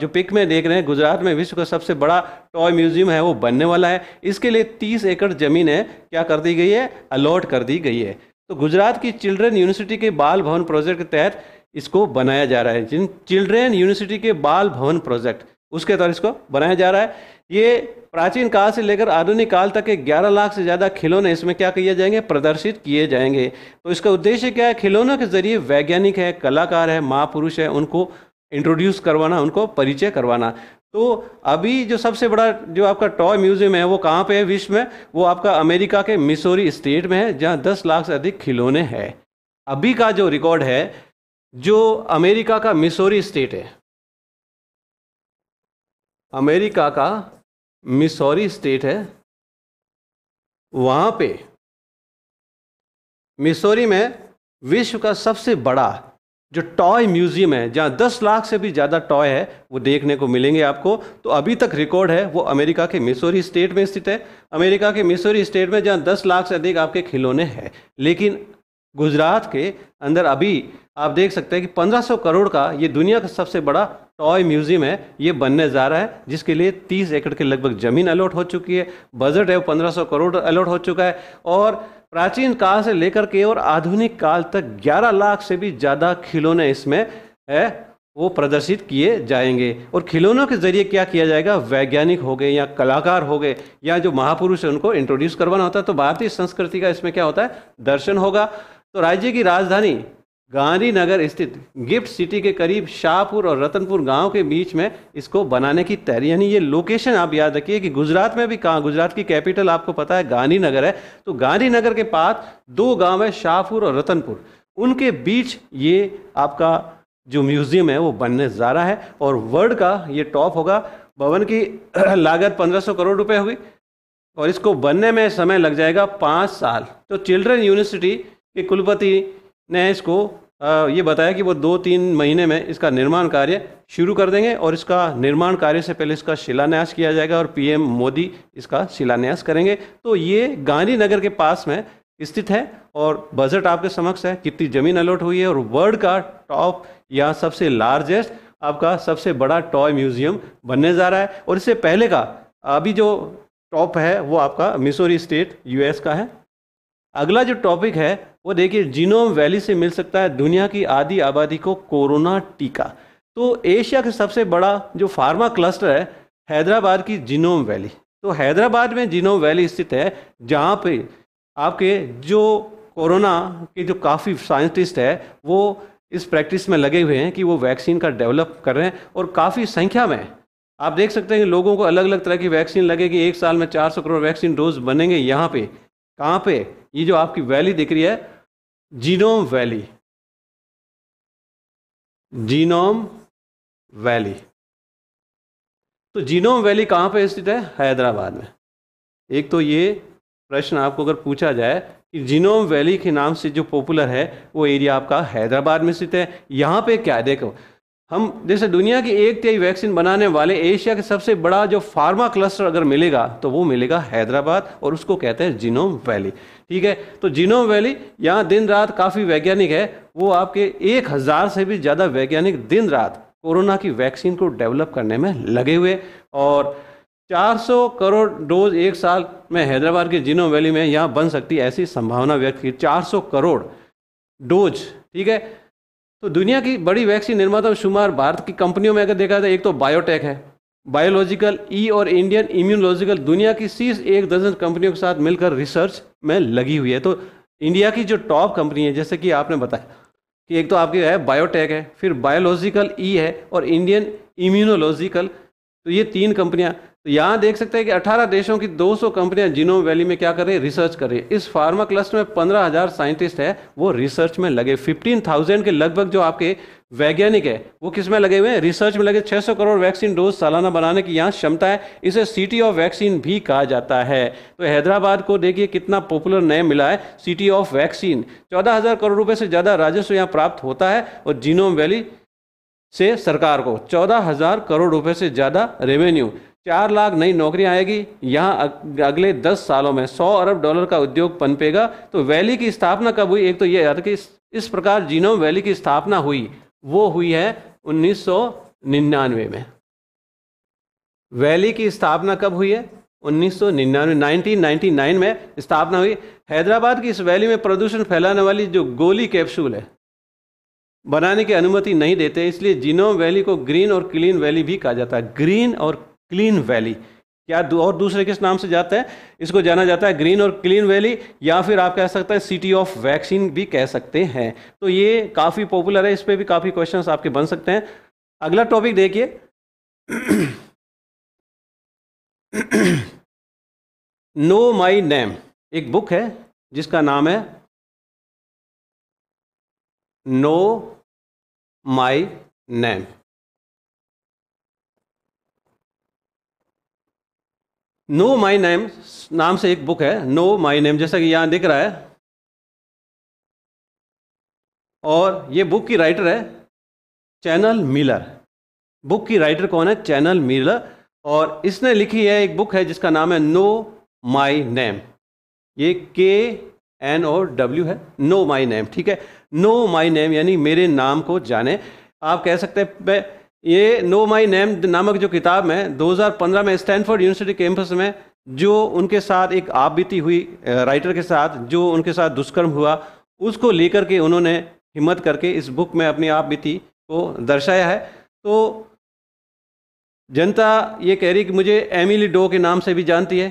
जो पिक में देख रहे हैं गुजरात में विश्व का सबसे बड़ा टॉय म्यूजियम है वो बनने वाला है इसके लिए तीस एकड़ ज़मीन है क्या कर दी गई है अलॉट कर दी गई है तो गुजरात की चिल्ड्रेन यूनिवर्सिटी के बाल भवन प्रोजेक्ट के तहत इसको बनाया जा रहा है जिन चिल्ड्रेन यूनिवर्सिटी के बाल भवन प्रोजेक्ट उसके तहत इसको बनाया जा रहा है ये प्राचीन काल से लेकर आधुनिक काल तक के 11 लाख से ज़्यादा खिलौने इसमें क्या किए जाएंगे प्रदर्शित किए जाएंगे तो इसका उद्देश्य क्या है खिलौनों के जरिए वैज्ञानिक है कलाकार है महापुरुष है उनको इंट्रोड्यूस करवाना उनको परिचय करवाना तो अभी जो सबसे बड़ा जो आपका टॉय म्यूजियम है वो कहाँ पे है विश्व में वो आपका अमेरिका के मिसोरी स्टेट में है जहाँ दस लाख से अधिक खिलौने हैं अभी का जो रिकॉर्ड है जो अमेरिका का मिसोरी स्टेट है अमेरिका का मिसोरी स्टेट है वहाँ पे मिसोरी में विश्व का सबसे बड़ा जो टॉय म्यूज़ियम है जहाँ 10 लाख से भी ज़्यादा टॉय है वो देखने को मिलेंगे आपको तो अभी तक रिकॉर्ड है वो अमेरिका के मिसोरी स्टेट में स्थित है अमेरिका के मिसोरी स्टेट में जहाँ 10 लाख से अधिक आपके खिलौने हैं लेकिन गुजरात के अंदर अभी आप देख सकते हैं कि 1500 करोड़ का ये दुनिया का सबसे बड़ा टॉय म्यूजियम है ये बनने जा रहा है जिसके लिए 30 एकड़ के लगभग ज़मीन अलॉट हो चुकी है बजट है वो पंद्रह करोड़ अलॉट हो चुका है और प्राचीन काल से लेकर के और आधुनिक काल तक 11 लाख से भी ज़्यादा खिलौने इसमें है वो प्रदर्शित किए जाएंगे और खिलौनों के जरिए क्या किया जाएगा वैज्ञानिक हो गए या कलाकार हो गए या जो महापुरुष है उनको इंट्रोड्यूस करवाना होता है तो भारतीय संस्कृति का इसमें क्या होता है दर्शन होगा तो राज्य की राजधानी गांधीनगर स्थित गिफ्ट सिटी के करीब शाहपुर और रतनपुर गांव के बीच में इसको बनाने की तैयारी यानी ये लोकेशन आप याद रखिए कि गुजरात में भी कहाँ गुजरात की कैपिटल आपको पता है गांधीनगर है तो गांधीनगर के पास दो गांव है शाहपुर और रतनपुर उनके बीच ये आपका जो म्यूजियम है वो बनने जा रहा है और वर्ल्ड का ये टॉप होगा भवन की [CLEARS THROAT] लागत पंद्रह करोड़ रुपये हुई और इसको बनने में समय लग जाएगा पाँच साल तो चिल्ड्रन यूनिवर्सिटी के कुलपति ने इसको ये बताया कि वो दो तीन महीने में इसका निर्माण कार्य शुरू कर देंगे और इसका निर्माण कार्य से पहले इसका शिलान्यास किया जाएगा और पीएम मोदी इसका शिलान्यास करेंगे तो ये गांधीनगर के पास में स्थित है और बजट आपके समक्ष है कितनी ज़मीन अलॉट हुई है और वर्ल्ड का टॉप या सबसे लार्जेस्ट आपका सबसे बड़ा टॉय म्यूजियम बनने जा रहा है और इससे पहले का अभी जो टॉप है वो आपका मिसोरी स्टेट यूएस का है अगला जो टॉपिक है वो देखिए जीनोम वैली से मिल सकता है दुनिया की आधी आबादी को कोरोना टीका तो एशिया का सबसे बड़ा जो फार्मा क्लस्टर है हैदराबाद की जीनोम वैली तो हैदराबाद में जीनोम वैली स्थित है जहाँ पे आपके जो कोरोना के जो काफ़ी साइंटिस्ट है वो इस प्रैक्टिस में लगे हुए हैं कि वो वैक्सीन का डेवलप कर रहे हैं और काफ़ी संख्या में आप देख सकते हैं कि लोगों को अलग अलग तरह की वैक्सीन लगेगी एक साल में 400 करोड़ वैक्सीन डोज बनेंगे यहाँ पे कहाँ पे ये जो आपकी वैली दिख रही है जीनोम वैली जीनोम वैली तो जीनोम वैली कहां पर स्थित है हैदराबाद में एक तो ये प्रश्न आपको अगर पूछा जाए कि जीनोम वैली के नाम से जो पॉपुलर है वो एरिया आपका हैदराबाद में स्थित है यहां पे क्या है देखो हम जैसे दुनिया की एक तेई वैक्सीन बनाने वाले एशिया के सबसे बड़ा जो फार्मा क्लस्टर अगर मिलेगा तो वो मिलेगा हैदराबाद और उसको कहते हैं जीनोम वैली ठीक है तो जीनोम वैली यहाँ दिन रात काफ़ी वैज्ञानिक है वो आपके एक हज़ार से भी ज़्यादा वैज्ञानिक दिन रात कोरोना की वैक्सीन को डेवलप करने में लगे हुए और 400 करोड़ डोज एक साल में हैदराबाद के जीनोम वैली में यहाँ बन सकती ऐसी संभावना व्यक्त की चार करोड़ डोज ठीक है तो दुनिया की बड़ी वैक्सीन निर्माता शुमार भारत की कंपनियों में अगर देखा जाए एक तो बायोटेक है बायोलॉजिकल ई और इंडियन इम्यूनोलॉजिकल दुनिया की शीर्ष एक दर्जन कंपनियों के साथ मिलकर रिसर्च में लगी हुई है तो इंडिया की जो टॉप कंपनी है जैसे कि आपने बताया कि एक तो आपकी है बायोटेक है फिर बायोलॉजिकल ई है और इंडियन इम्यूनोलॉजिकल तो ये तीन कंपनियां तो यहाँ देख सकते हैं कि 18 देशों की 200 कंपनियां जीनोम वैली में क्या कर रही है रिसर्च कर रही है इस फार्मा क्लस्टर में 15,000 साइंटिस्ट है वो रिसर्च में लगे 15,000 के लगभग जो आपके वैज्ञानिक है वो किस में लगे हुए हैं रिसर्च में लगे 600 करोड़ वैक्सीन डोज सालाना बनाने की यहाँ क्षमता है इसे सिटी ऑफ वैक्सीन भी कहा जाता है तो हैदराबाद को देखिए कितना पॉपुलर नेम मिला है सिटी ऑफ वैक्सीन चौदह करोड़ रुपए से ज़्यादा राजस्व यहाँ प्राप्त होता है और जीनोम वैली से सरकार को हजार करोड़ रुपए से ज़्यादा रेवेन्यू चार लाख नई नौकरियां आएगी यहाँ अगले दस सालों में सौ अरब डॉलर का उद्योग पनपेगा तो वैली की स्थापना कब हुई एक तो ये याद कि इस प्रकार जीनोम वैली की स्थापना हुई वो हुई है उन्नीस में वैली की स्थापना कब हुई है 1999 1999 में स्थापना हुई हैदराबाद की इस वैली में प्रदूषण फैलाने वाली जो गोली कैप्सूल है बनाने की अनुमति नहीं देते इसलिए जीनोम वैली को ग्रीन और क्लीन वैली भी कहा जाता है ग्रीन और क्लीन वैली क्या और दूसरे किस नाम से जाता है इसको जाना जाता है ग्रीन और क्लीन वैली या फिर आप कह सकते हैं सिटी ऑफ वैक्सीन भी कह सकते हैं तो ये काफ़ी पॉपुलर है इस पर भी काफ़ी क्वेश्चन आपके बन सकते हैं अगला टॉपिक देखिए नो माई नेम एक बुक है जिसका नाम है know my name know my name नाम से एक बुक है नो माई नेम जैसा कि यहां दिख रहा है और ये बुक की राइटर है चैनल मिलर बुक की राइटर कौन है चैनल मिलर और इसने लिखी है एक बुक है जिसका नाम है नो माई नेम ये के एन और डब्ल्यू है नो माई नेम ठीक है नो माई नेम यानी मेरे नाम को जाने आप कह सकते हैं ये नो माई नेम नामक जो किताब है 2015 में स्टैनफोर्ड यूनिवर्सिटी कैंपस में जो उनके साथ एक आप बीती हुई राइटर के साथ जो उनके साथ दुष्कर्म हुआ उसको लेकर के उन्होंने हिम्मत करके इस बुक में अपनी आप बीती को दर्शाया है तो जनता ये कह रही कि मुझे एमिली डो के नाम से भी जानती है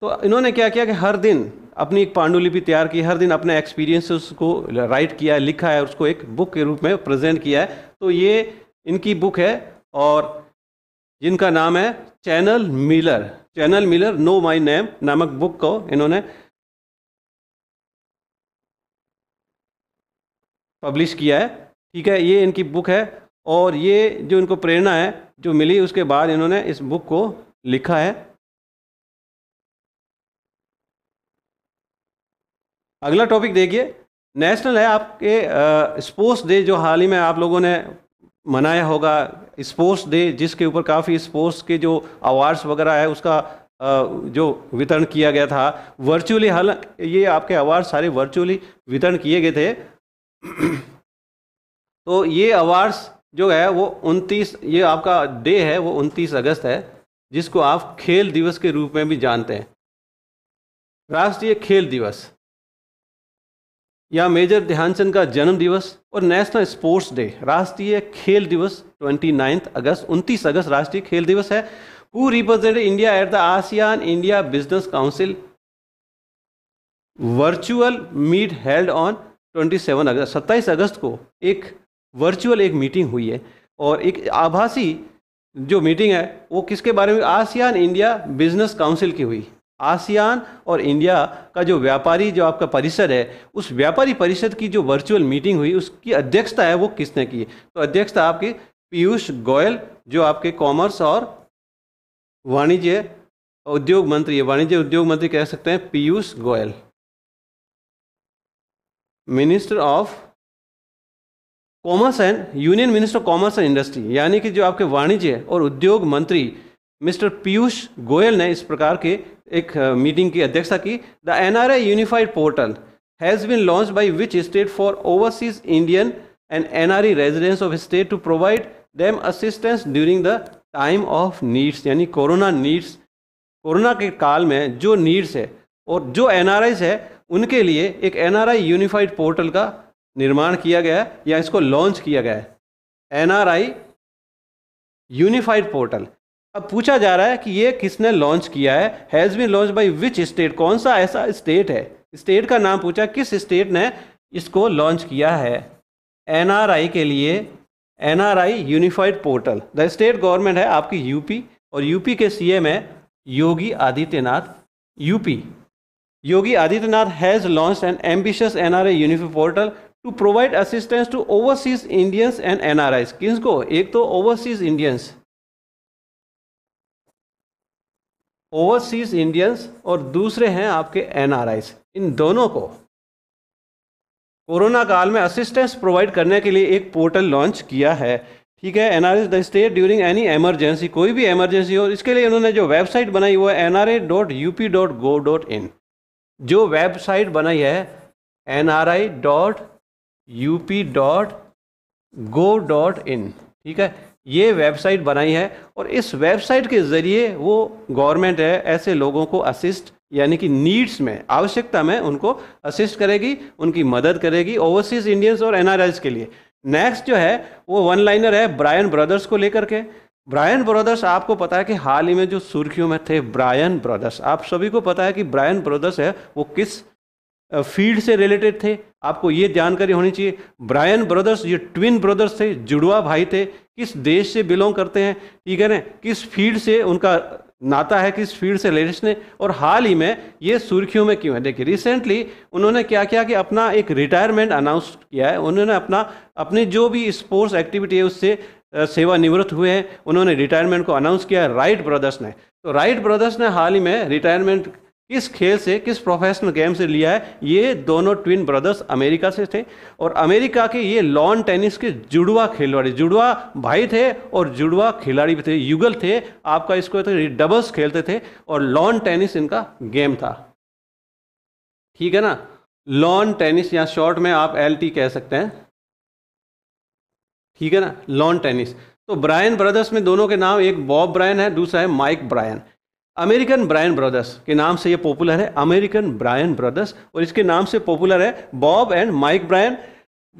तो इन्होंने क्या किया कि हर दिन अपनी एक पांडुलिपि तैयार की हर दिन अपने एक्सपीरियंस को राइट किया है लिखा है उसको एक बुक के रूप में प्रेजेंट किया है तो ये इनकी बुक है और जिनका नाम है Chanel Miller Chanel Miller know my name नामक बुक को इन्होंने पब्लिश किया है ठीक है ये इनकी बुक है और ये जो इनको प्रेरणा है जो मिली उसके बाद इन्होंने इस बुक को लिखा है अगला टॉपिक देखिए नेशनल है आपके स्पोर्ट्स डे जो हाल ही में आप लोगों ने मनाया होगा स्पोर्ट्स डे जिसके ऊपर काफ़ी स्पोर्ट्स के जो अवार्ड्स वगैरह है उसका आ, जो वितरण किया गया था वर्चुअली हाल ये आपके अवार्ड सारे वर्चुअली वितरण किए गए थे [CLEARS THROAT] तो ये अवार्ड्स जो है वो 29 ये आपका डे है वो 29 अगस्त है जिसको आप खेल दिवस के रूप में भी जानते हैं राष्ट्रीय खेल दिवस या मेजर ध्यानचंद का जन्म दिवस और नेशनल स्पोर्ट्स डे राष्ट्रीय खेल दिवस ट्वेंटी अगस्त उनतीस अगस्त राष्ट्रीय खेल दिवस है who represent India at the ASEAN India business council virtual meet held on 27 August 27 अगस्त को एक वर्चुअल एक मीटिंग हुई है और एक आभासी जो मीटिंग है वो किसके बारे में आसियान इंडिया बिजनेस काउंसिल की हुई आसियान और इंडिया का जो व्यापारी जो आपका परिसर है उस व्यापारी परिषद की जो वर्चुअल मीटिंग हुई उसकी अध्यक्षता है वो किसने की तो अध्यक्षता आपके पीयूष गोयल जो आपके कॉमर्स और वाणिज्य उद्योग मंत्री है वाणिज्य उद्योग मंत्री कह सकते हैं Piyush Goyal minister of commerce and union minister of commerce and industry यानी कि जो आपके वाणिज्य और उद्योग मंत्री मिस्टर पीयूष गोयल ने इस प्रकार की एक मीटिंग की अध्यक्षता की the NRI unified portal has been launch by which state for overseas Indian and I residence of state to provide them assistance during the time of needs यानी कोरोना नीड्स कोरोना के काल में जो needs है और जो N है उनके लिए एक एन यूनिफाइड पोर्टल का निर्माण किया गया है या इसको लॉन्च किया गया है एन यूनिफाइड पोर्टल अब पूछा जा रहा है कि ये किसने लॉन्च किया है has been launch by which state कौन सा ऐसा स्टेट है स्टेट का नाम पूछा किस स्टेट ने इसको लॉन्च किया है एनआरआई के लिए NRI unified portal the state government है आपकी यूपी और यूपी के सीएम है Yogi Adityanath UP Yogi Adityanath has launch an ambitious an unified portal to provide assistance to overseas Indians and an किसको एक तो ओवरसीज इंडियंस ओवरसीज इंडियंस और दूसरे हैं आपके एन इन दोनों को कोरोना काल में असिस्टेंस प्रोवाइड करने के लिए एक पोर्टल लॉन्च किया है ठीक है N R S the state during any emergency कोई भी एमरजेंसी हो इसके लिए उन्होंने जो वेबसाइट बनाई वो है N R A dot U P dot go dot in जो वेबसाइट बनाई है N R I dot U P dot go dot in ठीक है ये वेबसाइट बनाई है और इस वेबसाइट के ज़रिए वो गवर्नमेंट है ऐसे लोगों को असिस्ट यानी कि नीड्स में आवश्यकता में उनको असिस्ट करेगी उनकी मदद करेगी ओवरसीज इंडियंस और एनआरएस के लिए नेक्स्ट जो है वो वन लाइनर है ब्रायन ब्रदर्स को लेकर के ब्रायन ब्रदर्स आपको पता है कि हाल ही में जो सुर्खियों में थे ब्रायन ब्रदर्स आप सभी को पता है कि ब्रायन ब्रदर्स है वो किस फील्ड से रिलेटेड थे आपको ये जानकारी होनी चाहिए ब्रायन ब्रदर्स ये ट्विन ब्रदर्स थे जुड़वा भाई थे किस देश से बिलोंग करते हैं ठीक है ना किस फील्ड से उनका नाता है किस फील्ड से लेटेस्ट ने और हाल ही में ये सुर्खियों में क्यों है देखिए रिसेंटली उन्होंने क्या किया कि अपना एक रिटायरमेंट अनाउंस किया है उन्होंने अपना अपनी जो भी स्पोर्ट्स एक्टिविटी है उससे सेवानिवृत्त हुए हैं उन्होंने रिटायरमेंट को अनाउंस किया है राइट ब्रदर्स ने तो राइट ब्रदर्स ने हाल ही में रिटायरमेंट किस खेल से किस प्रोफेशनल गेम से लिया है ये दोनों ट्विन ब्रदर्स अमेरिका से थे और अमेरिका के ये लॉन टेनिस के जुड़वा खिलवाड़ी जुड़वा भाई थे और जुड़वा खिलाड़ी भी थे युगल थे आपका इसको तो डबल्स खेलते थे और लॉन टेनिस इनका गेम था ठीक है ना लॉन टेनिस या शॉर्ट में आप एल कह सकते हैं ठीक है ना लॉन टेनिस तो ब्रायन ब्रदर्स में दोनों के नाम एक बॉब ब्रायन है दूसरा है Mike Bryan American Bryan brothers के नाम से ये पॉपुलर है अमेरिकन ब्रायन ब्रदर्स और इसके नाम से पॉपुलर है बॉब एंड माइक ब्रायन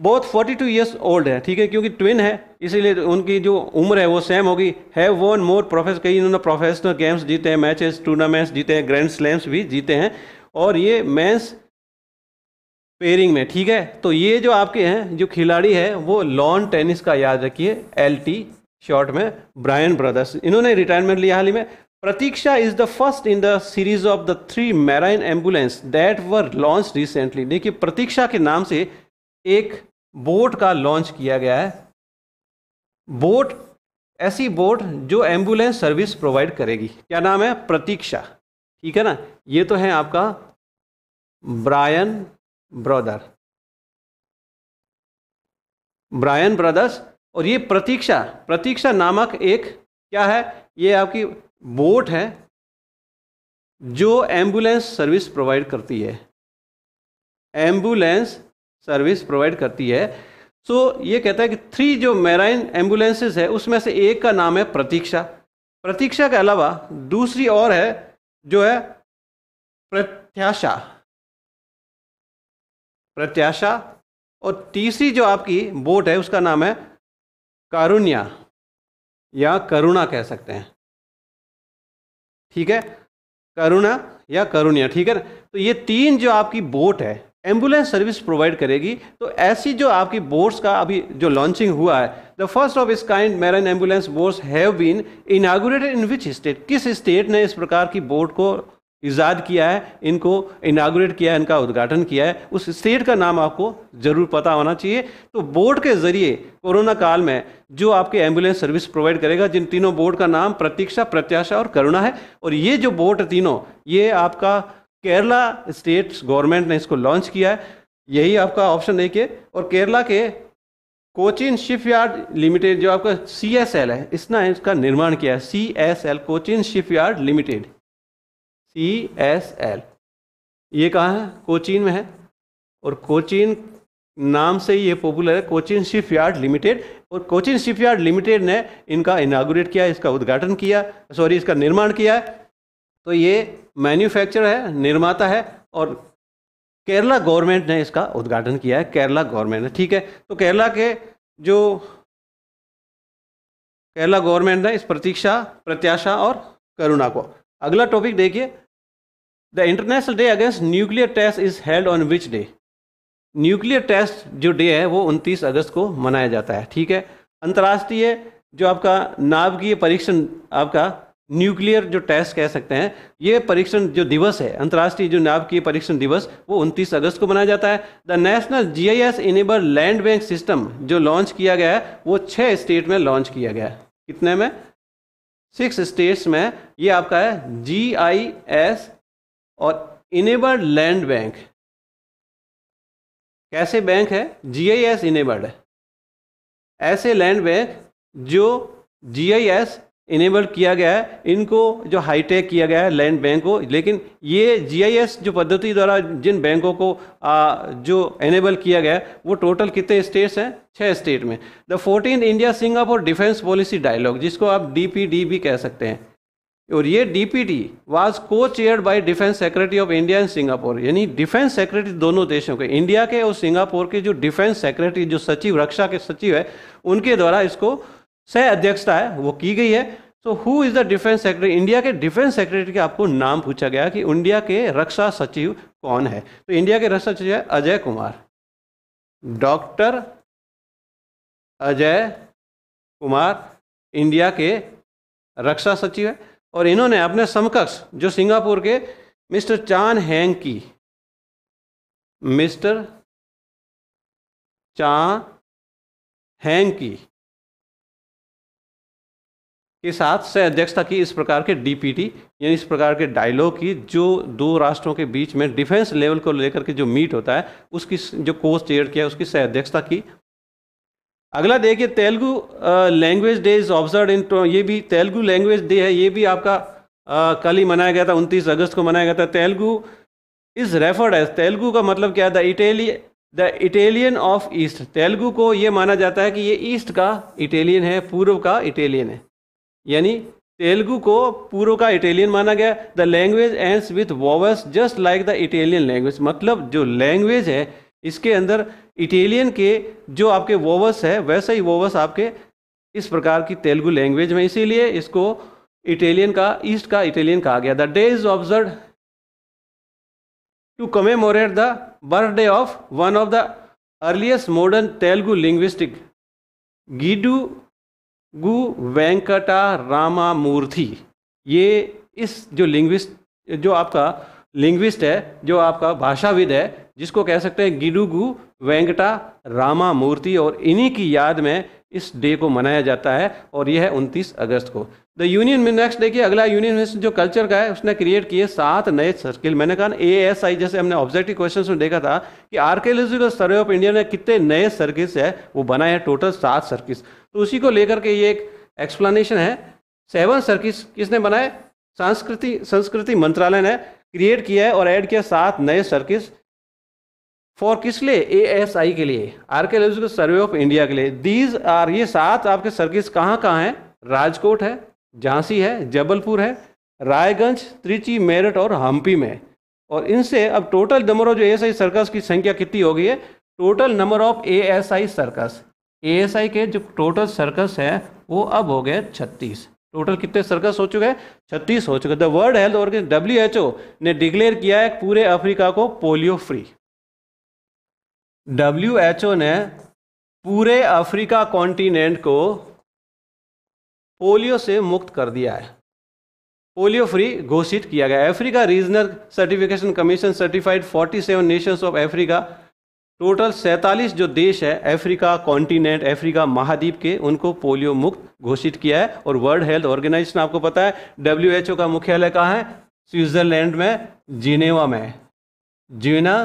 बहुत 42 टू ईयर्स ओल्ड है ठीक है क्योंकि ट्विन है इसीलिए उनकी जो उम्र है वो सेम होगी हैव एंड मोर प्रोफेस कई इन्होंने प्रोफेशनल गेम्स जीते हैं मैचेस टूर्नामेंट्स जीते हैं ग्रैंड स्लैम्स भी जीते हैं और ये मैंस पेयरिंग में ठीक है तो ये जो आपके हैं जो खिलाड़ी है वो लॉन टेनिस का याद रखिए एल शॉर्ट में ब्रायन ब्रदर्स इन्होंने रिटायरमेंट लिया हाल ही में Prateeksha is the first in the series of the three marine ambulance that were launch recently देखिए प्रतीक्षा के नाम से एक बोट का लॉन्च किया गया है बोट ऐसी बोट जो एम्बुलेंस सर्विस प्रोवाइड करेगी क्या नाम है प्रतीक्षा ठीक है ना ये तो है आपका ब्रायन ब्रदर ब्रायन ब्रदर्स और ये प्रतीक्षा प्रतीक्षा नामक एक क्या है ये आपकी बोट है जो एम्बुलेंस सर्विस प्रोवाइड करती है एम्बुलेंस सर्विस प्रोवाइड करती है सो so, ये कहता है कि थ्री जो मैराइन एम्बुलेंसेज है उसमें से एक का नाम है प्रतीक्षा प्रतीक्षा के अलावा दूसरी और है जो है प्रत्याशा प्रत्याशा और तीसरी जो आपकी बोट है उसका नाम है कारुण्या या करुणा कह सकते हैं ठीक है करुणा या करुणिया ठीक है ना तो ये तीन जो आपकी बोट है एम्बुलेंस सर्विस प्रोवाइड करेगी तो ऐसी जो आपकी बोट्स का अभी जो लॉन्चिंग हुआ है the first of its kind marine ambulance boats have been inaugurated in which state किस स्टेट ने इस प्रकार की बोट को ईजाद किया है इनको इनाग्रेट किया है इनका उद्घाटन किया है उस स्टेट का नाम आपको ज़रूर पता होना चाहिए तो बोर्ड के ज़रिए कोरोना काल में जो आपके एम्बुलेंस सर्विस प्रोवाइड करेगा जिन तीनों बोर्ड का नाम प्रतीक्षा प्रत्याशा और करुणा है और ये जो बोर्ड तीनों ये आपका केरला स्टेट गवर्नमेंट ने इसको लॉन्च किया है यही आपका ऑप्शन एक है और केरला के कोचिन शिपयार्ड लिमिटेड जो आपका सी है इसने इसका निर्माण किया है C S L Cochin shipyard limited P S L ये कहाँ है कोचीन में है और कोचीन नाम से ही ये पॉपुलर है कोचिन शिप यार्ड लिमिटेड और कोचिन शिप यार्ड लिमिटेड ने इनका इनाग्रेट किया इसका उद्घाटन किया सॉरी इसका निर्माण किया है तो ये मैन्युफैक्चर है निर्माता है और केरला गवर्नमेंट ने इसका उद्घाटन किया है केरला गवर्नमेंट ने ठीक है तो केरला के जो केरला गवर्नमेंट ने इस प्रतीक्षा प्रत्याशा और करुणा को अगला टॉपिक देखिए the international day against nuclear test is held on which day nuclear test जो डे है वो 29 अगस्त को मनाया जाता है ठीक है अंतर्राष्ट्रीय जो आपका नाभिकीय परीक्षण आपका न्यूक्लियर जो टेस्ट कह सकते हैं ये परीक्षण जो दिवस है अंतर्राष्ट्रीय जो नाभिकीय परीक्षण दिवस वो 29 अगस्त को मनाया जाता है the national G I S enable land bank system जो लॉन्च किया गया है वो छः स्टेट में लॉन्च किया गया है कितने में सिक्स स्टेट्स में ये आपका है जी आई एस और इनेबल्ड लैंड बैंक कैसे बैंक है जीआईएस इनेबल्ड है ऐसे लैंड बैंक जो जीआईएस इनेबल किया गया है इनको जो हाईटेक किया गया है लैंड बैंक को लेकिन ये जीआईएस जो पद्धति द्वारा जिन बैंकों को आ, जो इनेबल किया गया है वो टोटल कितने स्टेट्स हैं छः स्टेट में the fourteen India Singapore defence policy dialogue जिसको आप डी भी कह सकते हैं और ये डीपीटी वाज को chaired by defence secretary of India and Singapore यानी डिफेंस सेक्रेटरी दोनों देशों के इंडिया के और सिंगापुर के जो डिफेंस सेक्रेटरी जो सचिव रक्षा के सचिव है उनके द्वारा इसको सह अध्यक्षता है वो की गई है so who is the defence secretary India के डिफेंस सेक्रेटरी का आपको नाम पूछा गया कि इंडिया के रक्षा सचिव कौन है तो इंडिया के रक्षा सचिव है अजय कुमार डॉक्टर अजय कुमार इंडिया के रक्षा सचिव है और इन्होंने अपने समकक्ष जो सिंगापुर के मिस्टर चान हैंग की मिस्टर चा हैंग की के साथ सह अध्यक्षता की इस प्रकार के डीपीटी यानी इस प्रकार के डायलॉग की जो दो राष्ट्रों के बीच में डिफेंस लेवल को लेकर के जो मीट होता है उसकी जो कोच चेयर किया उसकी सह अध्यक्षता की अगला देखिए Telugu language day is observe in ये भी तेलुगु लैंग्वेज डे है ये भी आपका कल ही मनाया गया था उनतीस अगस्त को मनाया गया था Telugu is referred as Telugu का मतलब क्या है the Italy the Italian of east Telugu को ये माना जाता है कि ये ईस्ट का इटेलियन है पूर्व का इटेलियन है यानी तेलुगु को पूर्व का इटेलियन माना गया the language ends with vowels just like the Italian language मतलब जो लैंग्वेज है इसके अंदर इटालियन के जो आपके वोवस है वैसा ही वोवस आपके इस प्रकार की तेलुगु लैंग्वेज में इसीलिए इसको इटालियन का ईस्ट का इटालियन कहा गया the day is observe to commemorate the birthday of one of the earliest modern Telugu linguistic Gidugu Venkata Rama मूर्ति ये इस जो लिंग्विस्ट जो आपका लिंग्विस्ट है जो आपका भाषाविद है जिसको कह सकते हैं गिडुगु वेंकटा रामा मूर्ति और इन्हीं की याद में इस डे को मनाया जाता है और यह है उनतीस अगस्त को द यूनियन में नेक्स्ट देखिए अगला यूनियन मिनिस्टर जो कल्चर का है उसने क्रिएट किए सात नए सर्किल मैंने कहा ए एस आई जैसे हमने ऑब्जेक्टिव क्वेश्चन में देखा था कि आर्कियोलॉजिकल सर्वे ऑफ इंडिया ने कितने नए सर्किल्स है वो बनाए हैं टोटल सात सर्किल्स तो उसी को लेकर के ये एक एक्सप्लेनेशन है सेवन सर्किल्स किसने बनाए संस्कृति संस्कृति मंत्रालय ने क्रिएट किया है और ऐड किया सात नए सर्किल्स फॉर किस लिए ए एस आई के लिए आर्कियोलॉजिकल सर्वे ऑफ इंडिया के लिए दीज आर ये सात आपके सर्किस कहाँ कहाँ हैं राजकोट है झांसी है जबलपुर है रायगंज त्रिची मेरठ और हम्पी में और इनसे अब टोटल नंबर ऑफ जो ए एस आई सर्कस की संख्या कितनी हो गई है total number of A S I circles A S I के जो टोटल सर्कस हैं वो अब हो गए छत्तीस टोटल कितने सर्कस हो चुके हैं छत्तीस हो चुके the world health organisation W H O ने डिक्लेयर किया है पूरे अफ्रीका को पोलियो फ्री डब्ल्यू ने पूरे अफ्रीका कॉन्टिनेंट को पोलियो से मुक्त कर दिया है पोलियो फ्री घोषित किया गया Africa regional certification commission certified 47 nations of Africa total 47 जो देश है अफ्रीका कॉन्टिनेंट अफ्रीका महाद्वीप के उनको पोलियो मुक्त घोषित किया है और वर्ल्ड हेल्थ ऑर्गेनाइजेशन आपको पता है डब्ल्यू का मुख्यालय कहाँ है स्विट्जरलैंड में जिनेवा में जीना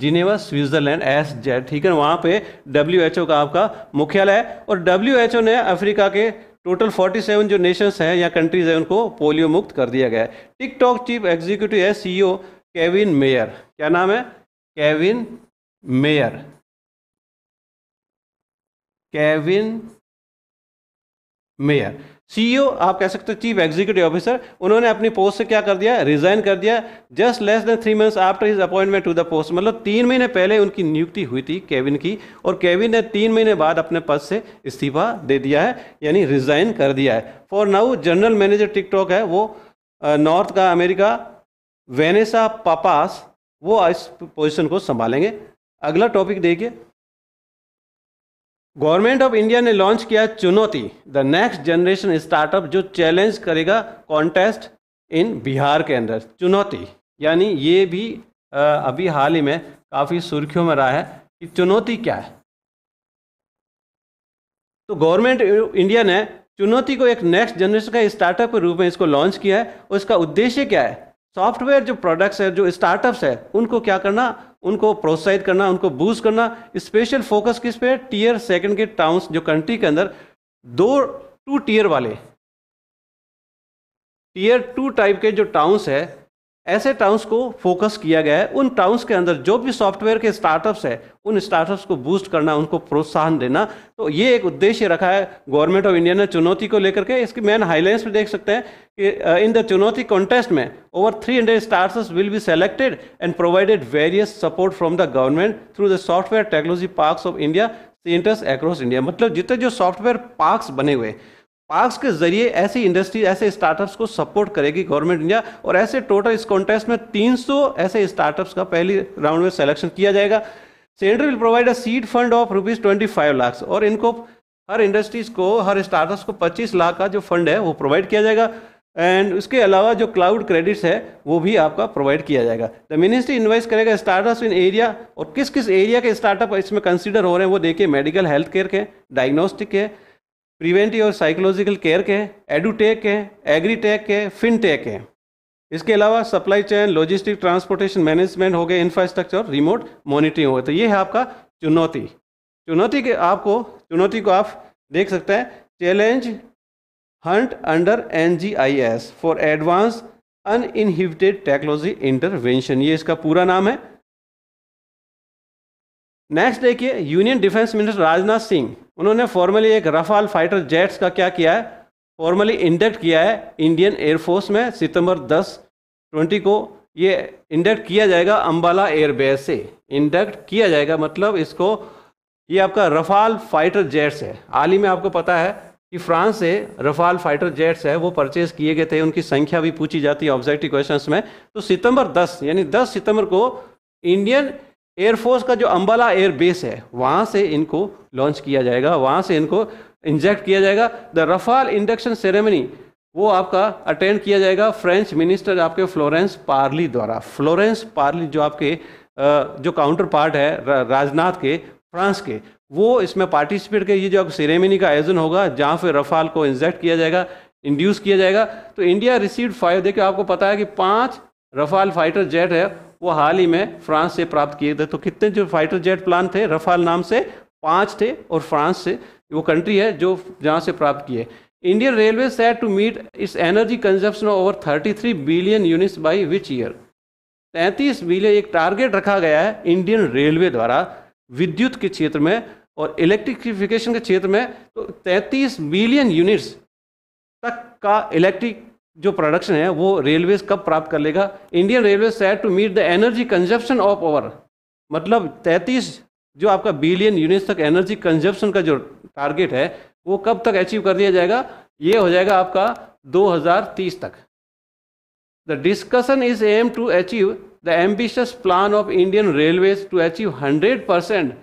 जिनेवा स्विट्जरलैंड एस जेड ठीक है वहाँ पे डब्ल्यू एच ओ का आपका मुख्यालय है और डब्ल्यू एच ओ ने अफ्रीका के टोटल 47 जो नेशंस हैं या कंट्रीज हैं उनको पोलियो मुक्त कर दिया गया है टिकटॉक चीफ एग्जीक्यूटिव है सीईओ केविन मेयर क्या नाम है Kevin Mayer Kevin Mayer CEO e आप कह सकते हो चीफ एग्जीक्यूटिव ऑफिसर उन्होंने अपनी पोस्ट से क्या कर दिया रिजाइन कर दिया just less than three months after his appointment to the post मतलब तीन महीने पहले उनकी नियुक्ति हुई थी केविन की और केविन ने तीन महीने बाद अपने पद से इस्तीफा दे दिया है यानी रिजाइन कर दिया है for now general manager TikTok है वो नॉर्थ का अमेरिका वेनेसा पापास वो इस पोजिशन को संभालेंगे अगला टॉपिक देखिए गवर्नमेंट ऑफ इंडिया ने लॉन्च किया Chunauti the next generation startup जो चैलेंज करेगा कॉन्टेस्ट इन बिहार के अंदर चुनौती यानी ये भी अभी हाल ही में काफ़ी सुर्खियों में रहा है कि चुनौती क्या है तो गवर्नमेंट इंडिया ने चुनौती को एक नेक्स्ट जनरेशन का स्टार्टअप के रूप में इसको लॉन्च किया है उसका उद्देश्य क्या है सॉफ्टवेयर जो प्रोडक्ट्स है जो स्टार्टअप्स है उनको क्या करना उनको प्रोत्साहित करना उनको बूस्ट करना स्पेशल फोकस किस पे टीयर सेकंड के टाउन्स जो कंट्री के अंदर दो टू टीयर वाले टीयर टू टाइप के जो टाउन्स है ऐसे टाउन्स को फोकस किया गया है उन टाउन्स के अंदर जो भी सॉफ्टवेयर के स्टार्टअप्स है उन स्टार्टअप्स को बूस्ट करना उनको प्रोत्साहन देना तो ये एक उद्देश्य रखा है गवर्नमेंट ऑफ इंडिया ने चुनौती को लेकर के इसकी मेन हाईलाइंस में देख सकते हैं कि इन द चुनौती कॉन्टेस्ट में over 300 hundred startups will be selected and provided various support from the government through the software technology parks of India centres across India मतलब जितने जो सॉफ्टवेयर पार्क्स बने हुए हैं पार्क्स के जरिए ऐसी इंडस्ट्री ऐसे स्टार्टअप्स को सपोर्ट करेगी गवर्नमेंट इंडिया और ऐसे टोटल इस कॉन्टेस्ट में 300 ऐसे स्टार्टअप्स का पहली राउंड में सिलेक्शन किया जाएगा centre will provide a seed fund of rupees twenty five lakh और इनको हर इंडस्ट्रीज को हर स्टार्टअप्स को पच्चीस लाख का जो फंड है वो प्रोवाइड किया जाएगा एंड उसके अलावा जो क्लाउड क्रेडिट्स है वो भी आपका प्रोवाइड किया जाएगा द मिनिस्ट्री इन्वाइस करेगा स्टार्टअप्स इन एरिया और किस किस एरिया के स्टार्टअप इसमें कंसिडर हो रहे हैं वो देखिए मेडिकल हेल्थ केयर के डायग्नोस्टिक के प्रिवेंटिव और साइकोलॉजिकल केयर के एडुटेक है एग्रीटेक के फिनटेक है इसके अलावा supply chain logistic transportation management हो गए इंफ्रास्ट्रक्चर रिमोट मॉनिटरिंग हो गए तो ये है आपका चुनौती चुनौती के आपको चुनौती को आप देख सकते हैं challenge hunt under N G I S for advance uninhibited technology intervention ये इसका पूरा नाम है नेक्स्ट देखिए union defence minister Rajnath Singh उन्होंने फॉर्मली एक रफाल फाइटर जेट्स का क्या किया है फॉर्मली इंडक्ट किया है इंडियन एयरफोर्स में सितंबर 10 20 को ये इंडक्ट किया जाएगा अंबाला एयरबेस से इंडक्ट किया जाएगा मतलब इसको ये आपका रफाल फाइटर जेट्स है हाल ही में आपको पता है कि फ्रांस से रफाल फाइटर जेट्स है वो परचेज किए गए थे उनकी संख्या भी पूछी जाती है ऑब्जेक्टिव क्वेश्चंस में तो सितंबर 10 यानी 10 सितंबर को इंडियन एयरफोर्स का जो अम्बाला एयर बेस है वहाँ से इनको लॉन्च किया जाएगा वहाँ से इनको इंजेक्ट किया जाएगा द रफाल इंडक्शन सेरेमनी वो आपका अटेंड किया जाएगा फ्रेंच मिनिस्टर आपके फ्लोरेंस पार्ली द्वारा फ्लोरेंस पार्ली जो आपके जो काउंटर पार्ट है राजनाथ के फ्रांस के वो इसमें पार्टिसिपेट के ये जो सेरेमनी का आयोजन होगा जहाँ फिर रफाल को इंजेक्ट किया जाएगा इंड्यूस किया जाएगा तो इंडिया रिसीव फाइव देखिए आपको पता है कि पाँच रफाल फाइटर जेट है वो हाल ही में फ्रांस से प्राप्त किए थे तो कितने जो फाइटर जेट प्लान थे रफाल नाम से पाँच थे और फ्रांस से वो कंट्री है जो जहाँ से प्राप्त किए Indian railway set to meet its energy consumption over 33 billion units by which year 33 billion एक टारगेट रखा गया है इंडियन रेलवे द्वारा विद्युत के क्षेत्र में और इलेक्ट्रिफिकेशन के क्षेत्र में तो 33 बिलियन यूनिट्स तक का इलेक्ट्रिक जो प्रोडक्शन है वो रेलवेज कब प्राप्त कर लेगा Indian railway set to meet the energy consumption of our मतलब 33 जो आपका बिलियन यूनिट्स तक एनर्जी कंजप्शन का जो टारगेट है वो कब तक अचीव कर दिया जाएगा ये हो जाएगा आपका 2030 तक the discussion is aim to achieve the ambitious plan of Indian railways to achieve 100 percent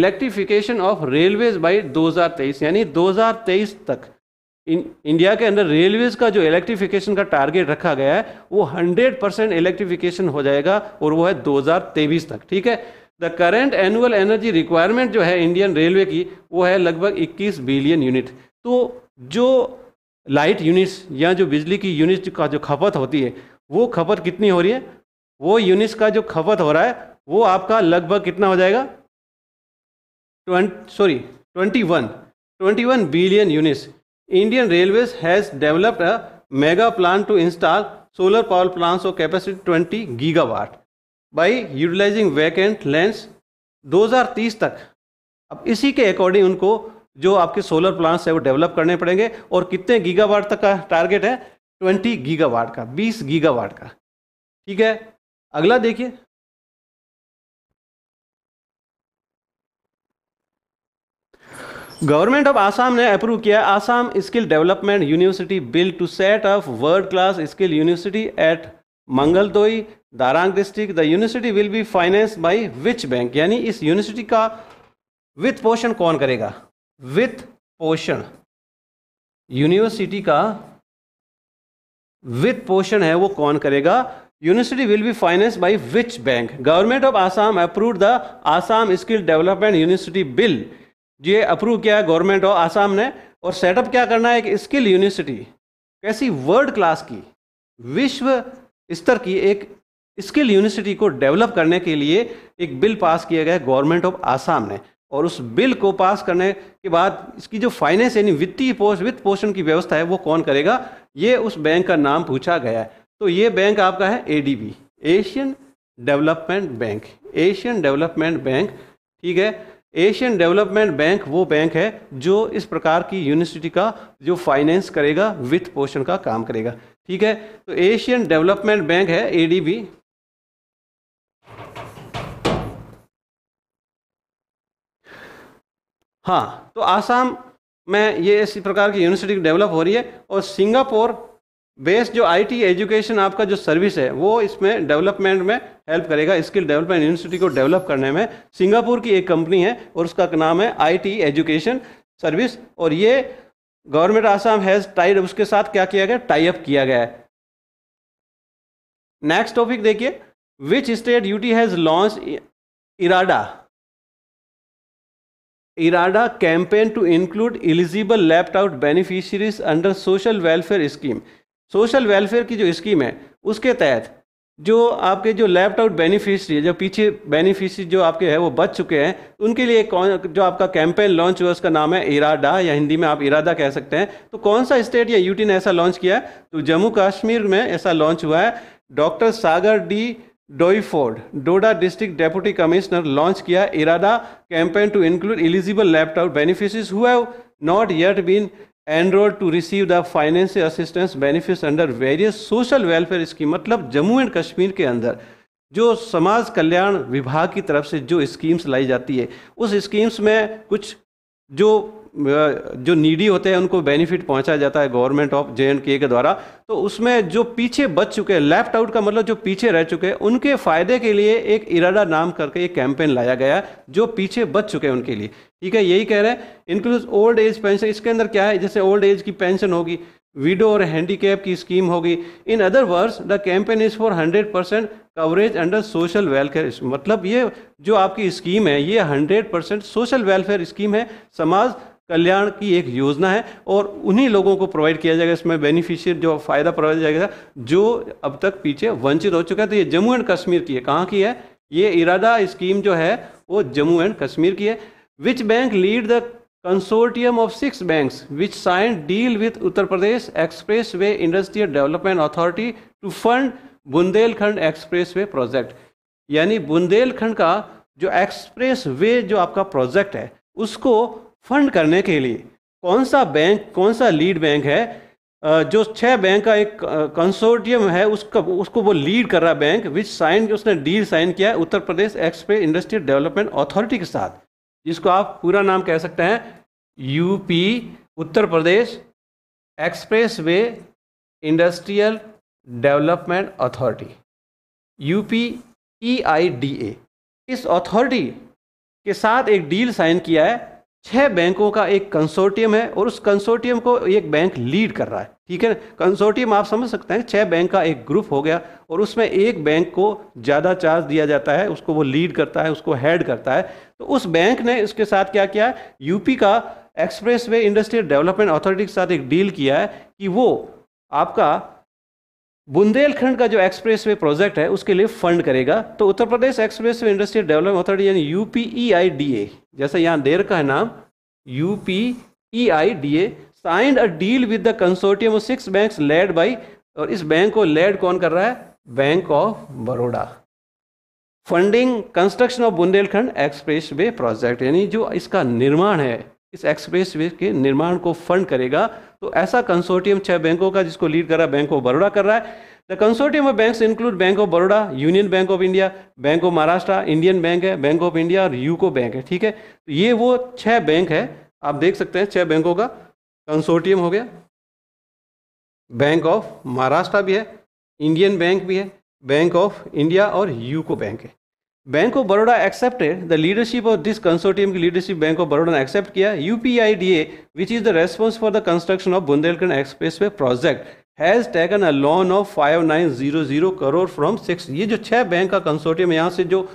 electrification of railways by दो यानी 2023 तक इन इंडिया के अंदर रेलवेज का जो इलेक्ट्रिफिकेशन का टारगेट रखा गया है वो 100 परसेंट इलेक्ट्रिफिकेशन हो जाएगा और वो है 2023 तक ठीक है the current annual energy requirement जो है इंडियन रेलवे की वो है लगभग 21 बिलियन यूनिट तो जो लाइट यूनिट्स या जो बिजली की यूनिट का जो खपत होती है वो खपत कितनी हो रही है वो यूनिट्स का जो खपत हो रहा है वो आपका लगभग कितना हो जाएगा ट्वेंट sorry twenty one twenty one billion units Indian Railways has developed a mega plan to install solar power plants of capacity 20 gigawatt by utilizing vacant lands 2030 तक अब इसी के अकॉर्डिंग उनको जो आपके सोलर प्लांट्स है वो डेवलप करने पड़ेंगे और कितने गीगावाट तक का टारगेट है 20 गीगावाट का 20 गीगावाट का ठीक है अगला देखिए गवर्नमेंट ऑफ आसाम ने अप्रूव किया Assam skill development university bill to set up world class skill university at Mangaldoi Darrang district the university will be finance by which bank यानी इस यूनिवर्सिटी का वित्त पोषण कौन करेगा वित्त पोषण यूनिवर्सिटी का वित्त पोषण है वो कौन करेगा university will be finance by which bank government of Assam approve the Assam skill development university bill ये अप्रूव किया है गवर्नमेंट ऑफ आसाम ने और सेटअप क्या करना है एक स्किल यूनिवर्सिटी कैसी वर्ल्ड क्लास की विश्व स्तर की एक स्किल यूनिवर्सिटी को डेवलप करने के लिए एक बिल पास किया गया गवर्नमेंट ऑफ आसाम ने और उस बिल को पास करने के बाद इसकी जो फाइनेंस यानी वित्तीय पोष वित्त पोषण की व्यवस्था है वो कौन करेगा ये उस बैंक का नाम पूछा गया है तो ये बैंक आपका है a Asian development bank Asian development bank ठीक है एशियन डेवलपमेंट बैंक वो बैंक है जो इस प्रकार की यूनिवर्सिटी का जो फाइनेंस करेगा वित्त पोषण का काम करेगा ठीक है तो एशियन डेवलपमेंट बैंक है एडीबी हाँ तो आसाम में ये इसी प्रकार की यूनिवर्सिटी डेवलप हो रही है और सिंगापुर बेस्ड जो आईटी एजुकेशन आपका जो सर्विस है वो इसमें डेवलपमेंट में हेल्प करेगा स्किल डेवलपमेंट यूनिवर्सिटी को डेवलप करने में सिंगापुर की एक कंपनी है और उसका नाम है आईटी एजुकेशन सर्विस और ये गवर्नमेंट आसाम हैज़ टाइड उसके साथ क्या किया गया टाई अप किया गया है नेक्स्ट टॉपिक देखिए which state UT has launch Irada Irada campaign to include eligible left out beneficiaries under social welfare scheme social welfare की जो स्कीम है उसके तहत जो आपके जो लेफ्ट आउट बेनिफिशरी जो पीछे बेनिफिशरी जो आपके है वो बच चुके हैं उनके लिए कौन जो आपका कैंपेन लॉन्च हुआ उसका नाम है इरादा या हिंदी में आप इरादा कह सकते हैं तो कौन सा स्टेट या यूटी ने ऐसा लॉन्च किया तो जम्मू कश्मीर में ऐसा लॉन्च हुआ है doctor Sagar D Doifode Doda district deputy commissioner launch किया Irada campaign to include eligible left out beneficiaries who not yet been enrol to receive the financial assistance benefits under various social welfare scheme मतलब Jammu and Kashmir के अंदर जो समाज कल्याण विभाग की तरफ से जो स्कीम्स लाई जाती है उस स्कीम्स में कुछ जो जो नीडी होते हैं उनको बेनिफिट पहुंचाया जाता है गवर्नमेंट ऑफ जे एंड के द्वारा तो उसमें जो पीछे बच चुके हैं लेफ्ट आउट का मतलब जो पीछे रह चुके हैं उनके फायदे के लिए एक इरादा नाम करके एक कैंपेन लाया गया है जो पीछे बच चुके हैं उनके लिए ठीक है यही कह रहे हैं इंक्लूज ओल्ड एज पेंशन इसके अंदर क्या है जैसे ओल्ड एज की पेंशन होगी विडो और हैंडीकेप की स्कीम होगी in other words the campaign is for hundred percent coverage under social welfare मतलब ये जो आपकी स्कीम है ये hundred percent social welfare scheme है समाज कल्याण की एक योजना है और उन्हीं लोगों को प्रोवाइड किया जाएगा इसमें बेनिफिशियर जो फ़ायदा प्रोवाइड जाएगा जो अब तक पीछे वंचित हो चुका है तो ये जम्मू एंड कश्मीर की है कहाँ की है ये इरादा स्कीम जो है वो जम्मू एंड कश्मीर की है which bank lead the consortium of six bank which sign deal with Uttar Pradesh expressway industrial development authority to fund Bundelkhand expressway project यानी बुंदेलखंड का जो एक्सप्रेस वे जो आपका प्रोजेक्ट है उसको फंड करने के लिए कौन सा बैंक कौन सा लीड बैंक है जो छह बैंक का एक कंसोर्टियम है उसका उसको वो लीड कर रहा बैंक विच साइन उसने डील साइन किया है Uttar Pradesh express industrial development authority के साथ जिसको आप पूरा नाम कह सकते हैं UP Uttar Pradesh expressway industrial development authority UP E I D A इस अथॉरिटी के साथ एक डील साइन किया है छह बैंकों का एक कंसोर्टियम है और उस कंसोर्टियम को एक बैंक लीड कर रहा है ठीक है ना कंसोर्टियम आप समझ सकते हैं छह बैंक का एक ग्रुप हो गया और उसमें एक बैंक को ज़्यादा चार्ज दिया जाता है उसको वो लीड करता है उसको हेड करता है तो उस बैंक ने इसके साथ क्या किया यूपी का expressway industrial development authority के साथ एक डील किया है कि वो आपका बुंदेलखंड का जो एक्सप्रेसवे प्रोजेक्ट है उसके लिए फंड करेगा तो Uttar Pradesh expressway industrial development authority यानी यूपीईआईडीए e जैसा देर का है नाम UPEIDA D A signed a deal with the consortium of six bank led by और इस बैंक को लेड कौन कर रहा है bank of Baroda funding construction of Bundelkhand expressway project यानी जो इसका निर्माण है इस एक्सप्रेस वे के निर्माण को फंड करेगा तो ऐसा कंसोर्टियम छह बैंकों का जिसको लीड कर रहा है बैंक ऑफ बड़ौदा कर रहा है the consortium of banks include bank of Baroda union bank of India bank of Maharashtra Indian bank है बैंक ऑफ इंडिया और यूको बैंक है ठीक है तो ये वो छह बैंक है आप देख सकते हैं छह बैंकों का कंसोर्टियम हो गया बैंक ऑफ महाराष्ट्र भी है इंडियन बैंक भी है बैंक ऑफ इंडिया और यूको बैंक है bank of Baroda accepted the leadership of this consortium की लीडरशिप बैंक ऑफ बड़ौदा ने एक्सेप्ट किया U P I D A which is the response for the construction of Bundelkhand expressway project has taken a loan of five nine zero zero crore from six ये जो छह bank का consortium यहाँ से जो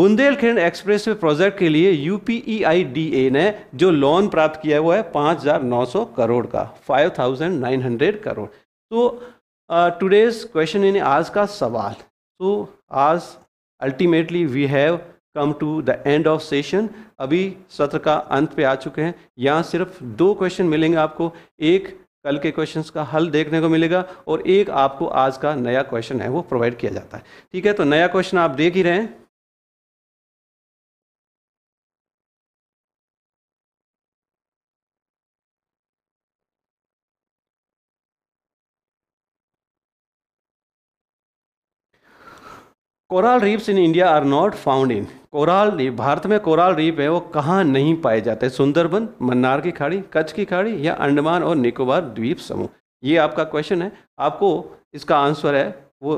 Bundelkhand expressway project के लिए U P E I D A ने जो लोन प्राप्त किया हुआ है पाँच हज़ार नौ सौ करोड़ का five thousand nine hundred crore तो टूडेज क्वेश्चन यानी आज का सवाल तो आज ultimately we have come to the end of session अभी सत्र का अंत पे आ चुके हैं यहाँ सिर्फ दो क्वेश्चन मिलेंगे आपको एक कल के क्वेश्चंस का हल देखने को मिलेगा और एक आपको आज का नया क्वेश्चन है वो प्रोवाइड किया जाता है ठीक है तो नया क्वेश्चन आप देख ही रहे हैं coral reefs in India are not found in coral reef भारत में कोराल रीप है वो कहाँ नहीं पाए जाते सुंदरबन मन्नार की खाड़ी कच्छ की खाड़ी या अंडमान और निकोबार द्वीप समूह ये आपका क्वेश्चन है आपको इसका आंसर है वो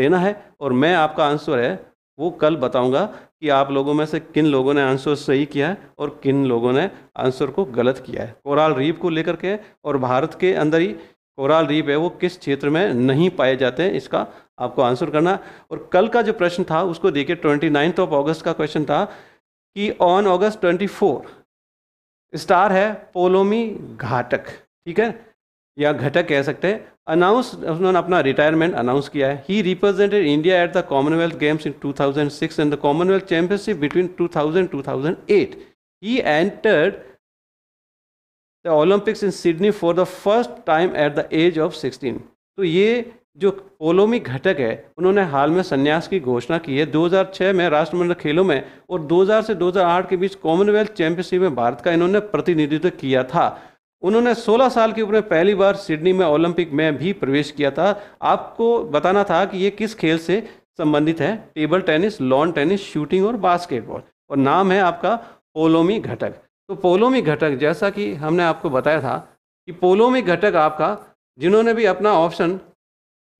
देना है और मैं आपका आंसर है वो कल बताऊंगा कि आप लोगों में से किन लोगों ने आंसर सही किया है और किन लोगों ने आंसर को गलत किया है कोराल रीप को लेकर के और भारत के अंदर ही कोराल रीप है वो किस क्षेत्र में नहीं पाए जाते हैं इसका आपको आंसर करना और कल का जो प्रश्न था उसको देखिए ट्वेंटी नाइन्थ ऑफ ऑगस्ट का क्वेश्चन था कि on August twenty four star है पोलोमी घाटक ठीक है या घटक कह सकते हैं अनाउंस उन्होंने अपना रिटायरमेंट अनाउंस किया है he represented India at the Commonwealth Games in 2006 and the Commonwealth championship between two two thousand thousand eight he entered the Olympics in Sydney for the first time at the age of sixteen तो ये जो पोलोमी घटक है उन्होंने हाल में संन्यास की घोषणा की है 2006 में राष्ट्रमंडल खेलों में और 2000 से 2008 के बीच कॉमनवेल्थ चैंपियनशिप में भारत का इन्होंने प्रतिनिधित्व किया था उन्होंने 16 साल की उम्र में पहली बार सिडनी में ओलंपिक में भी प्रवेश किया था आपको बताना था कि ये किस खेल से संबंधित है table tennis lawn tennis shooting और बास्केटबॉल और नाम है आपका पोलोमी घटक तो पोलोमी घटक जैसा कि हमने आपको बताया था कि पोलोमी घटक आपका जिन्होंने भी अपना ऑप्शन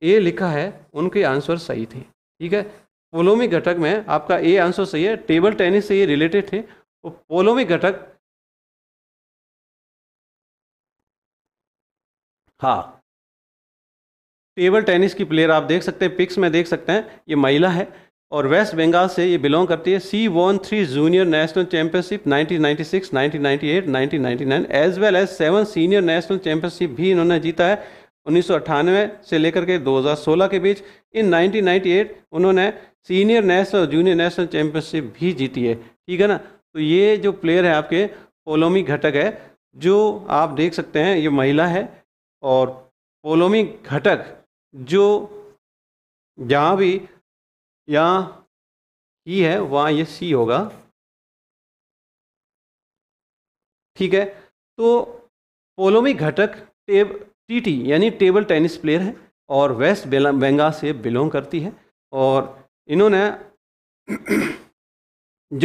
ए लिखा है उनके आंसर सही थे ठीक है पोलोमी घटक में आपका ए आंसर सही है टेबल टेनिस से ये रिलेटेड थे तो पोलोमी घटक हाँ टेबल टेनिस की प्लेयर आप देख सकते हैं पिक्स में देख सकते हैं ये महिला है और वेस्ट बंगाल से ये बिलोंग करती है she won three junior national championship 1996, 1998, 1999 as well as seven senior national championship भी इन्होंने जीता है उन्नीस से लेकर के 2016 के बीच इन 1998 उन्होंने senior national junior national championship भी जीती है ठीक है ना तो ये जो प्लेयर है आपके पोलोमी घटक है जो आप देख सकते हैं ये महिला है और पोलोमी घटक जो जहाँ भी या ई है वहाँ ये सी होगा ठीक है तो पोलोमी घटक टेब टी यानी टेबल टेनिस प्लेयर है और वेस्ट बंगाल से बिलोंग करती है और इन्होंने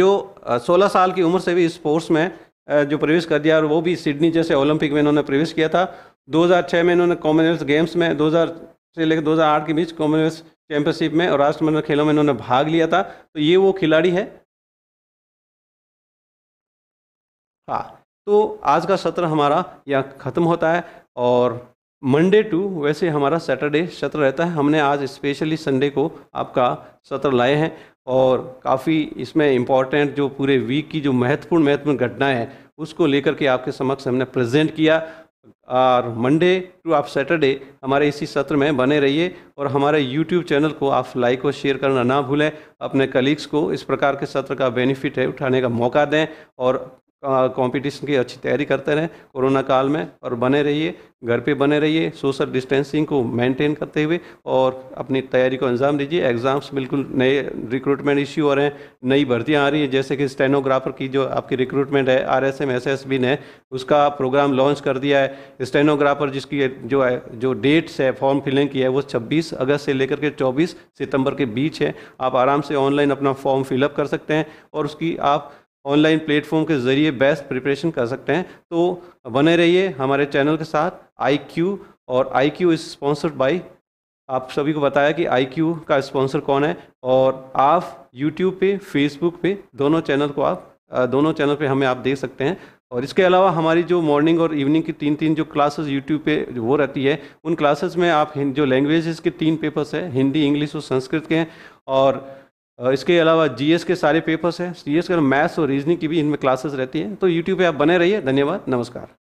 जो 16 साल की उम्र से भी स्पोर्ट्स में जो प्रवेश कर दिया और वो भी सिडनी जैसे ओलंपिक में इन्होंने प्रवेश किया था 2006 में इन्होंने कॉमनवेल्थ गेम्स में 2000 से लेकर 2008 के बीच कॉमनवेल्थ चैंपियनशिप में और राष्ट्रमंडल खेलों में इन्होंने भाग लिया था तो ये वो खिलाड़ी है हाँ तो आज का सत्र हमारा यहाँ ख़त्म होता है और मंडे टू वैसे हमारा सैटरडे सत्र रहता है हमने आज स्पेशली संडे को आपका सत्र लाए हैं और काफ़ी इसमें इम्पॉर्टेंट जो पूरे वीक की जो महत्वपूर्ण महत्वपूर्ण घटनाएं हैं उसको लेकर के आपके समक्ष हमने प्रेजेंट किया और मंडे टू आप सैटरडे हमारे इसी सत्र में बने रहिए और हमारे यूट्यूब चैनल को आप लाइक और शेयर करना ना भूलें अपने कलीग्स को इस प्रकार के सत्र का बेनिफिट है उठाने का मौका दें और कंपटीशन की अच्छी तैयारी करते रहें कोरोना काल में और बने रहिए घर पे बने रहिए सोशल डिस्टेंसिंग को मेंटेन करते हुए और अपनी तैयारी को अंजाम दीजिए एग्ज़ाम्स बिल्कुल नए रिक्रूटमेंट इश्यू हो रहे हैं नई भर्तियाँ आ रही हैं जैसे कि स्टेनोग्राफर की जो आपकी रिक्रूटमेंट है R S M S S B ने उसका प्रोग्राम लॉन्च कर दिया है स्टेनोग्राफर जिसकी जो है जो डेट्स है फॉर्म फिलिंग की है वो छब्बीस अगस्त से लेकर के चौबीस सितम्बर के बीच है आप आराम से ऑनलाइन अपना फॉर्म फिलअप कर सकते हैं और उसकी आप ऑनलाइन प्लेटफॉर्म के ज़रिए बेस्ट प्रिपरेशन कर सकते हैं तो बने रहिए हमारे चैनल के साथ आई क्यू और I Q is sponsored by आप सभी को बताया कि आई क्यू का स्पॉन्सर कौन है और आप यूट्यूब पे फेसबुक पे दोनों चैनल को आप दोनों चैनल पे हमें आप देख सकते हैं और इसके अलावा हमारी जो मॉर्निंग और इवनिंग की तीन तीन जो क्लासेस यूट्यूब पे वो रहती है उन क्लासेस में आप जो लैंग्वेजेस के तीन पेपर्स हैं हिंदी इंग्लिश और संस्कृत के हैं और इसके अलावा जीएस के सारे पेपर्स हैं जीएस के मैथ्स और रीजनिंग की भी इनमें क्लासेस रहती हैं तो यूट्यूब पे आप बने रहिए धन्यवाद नमस्कार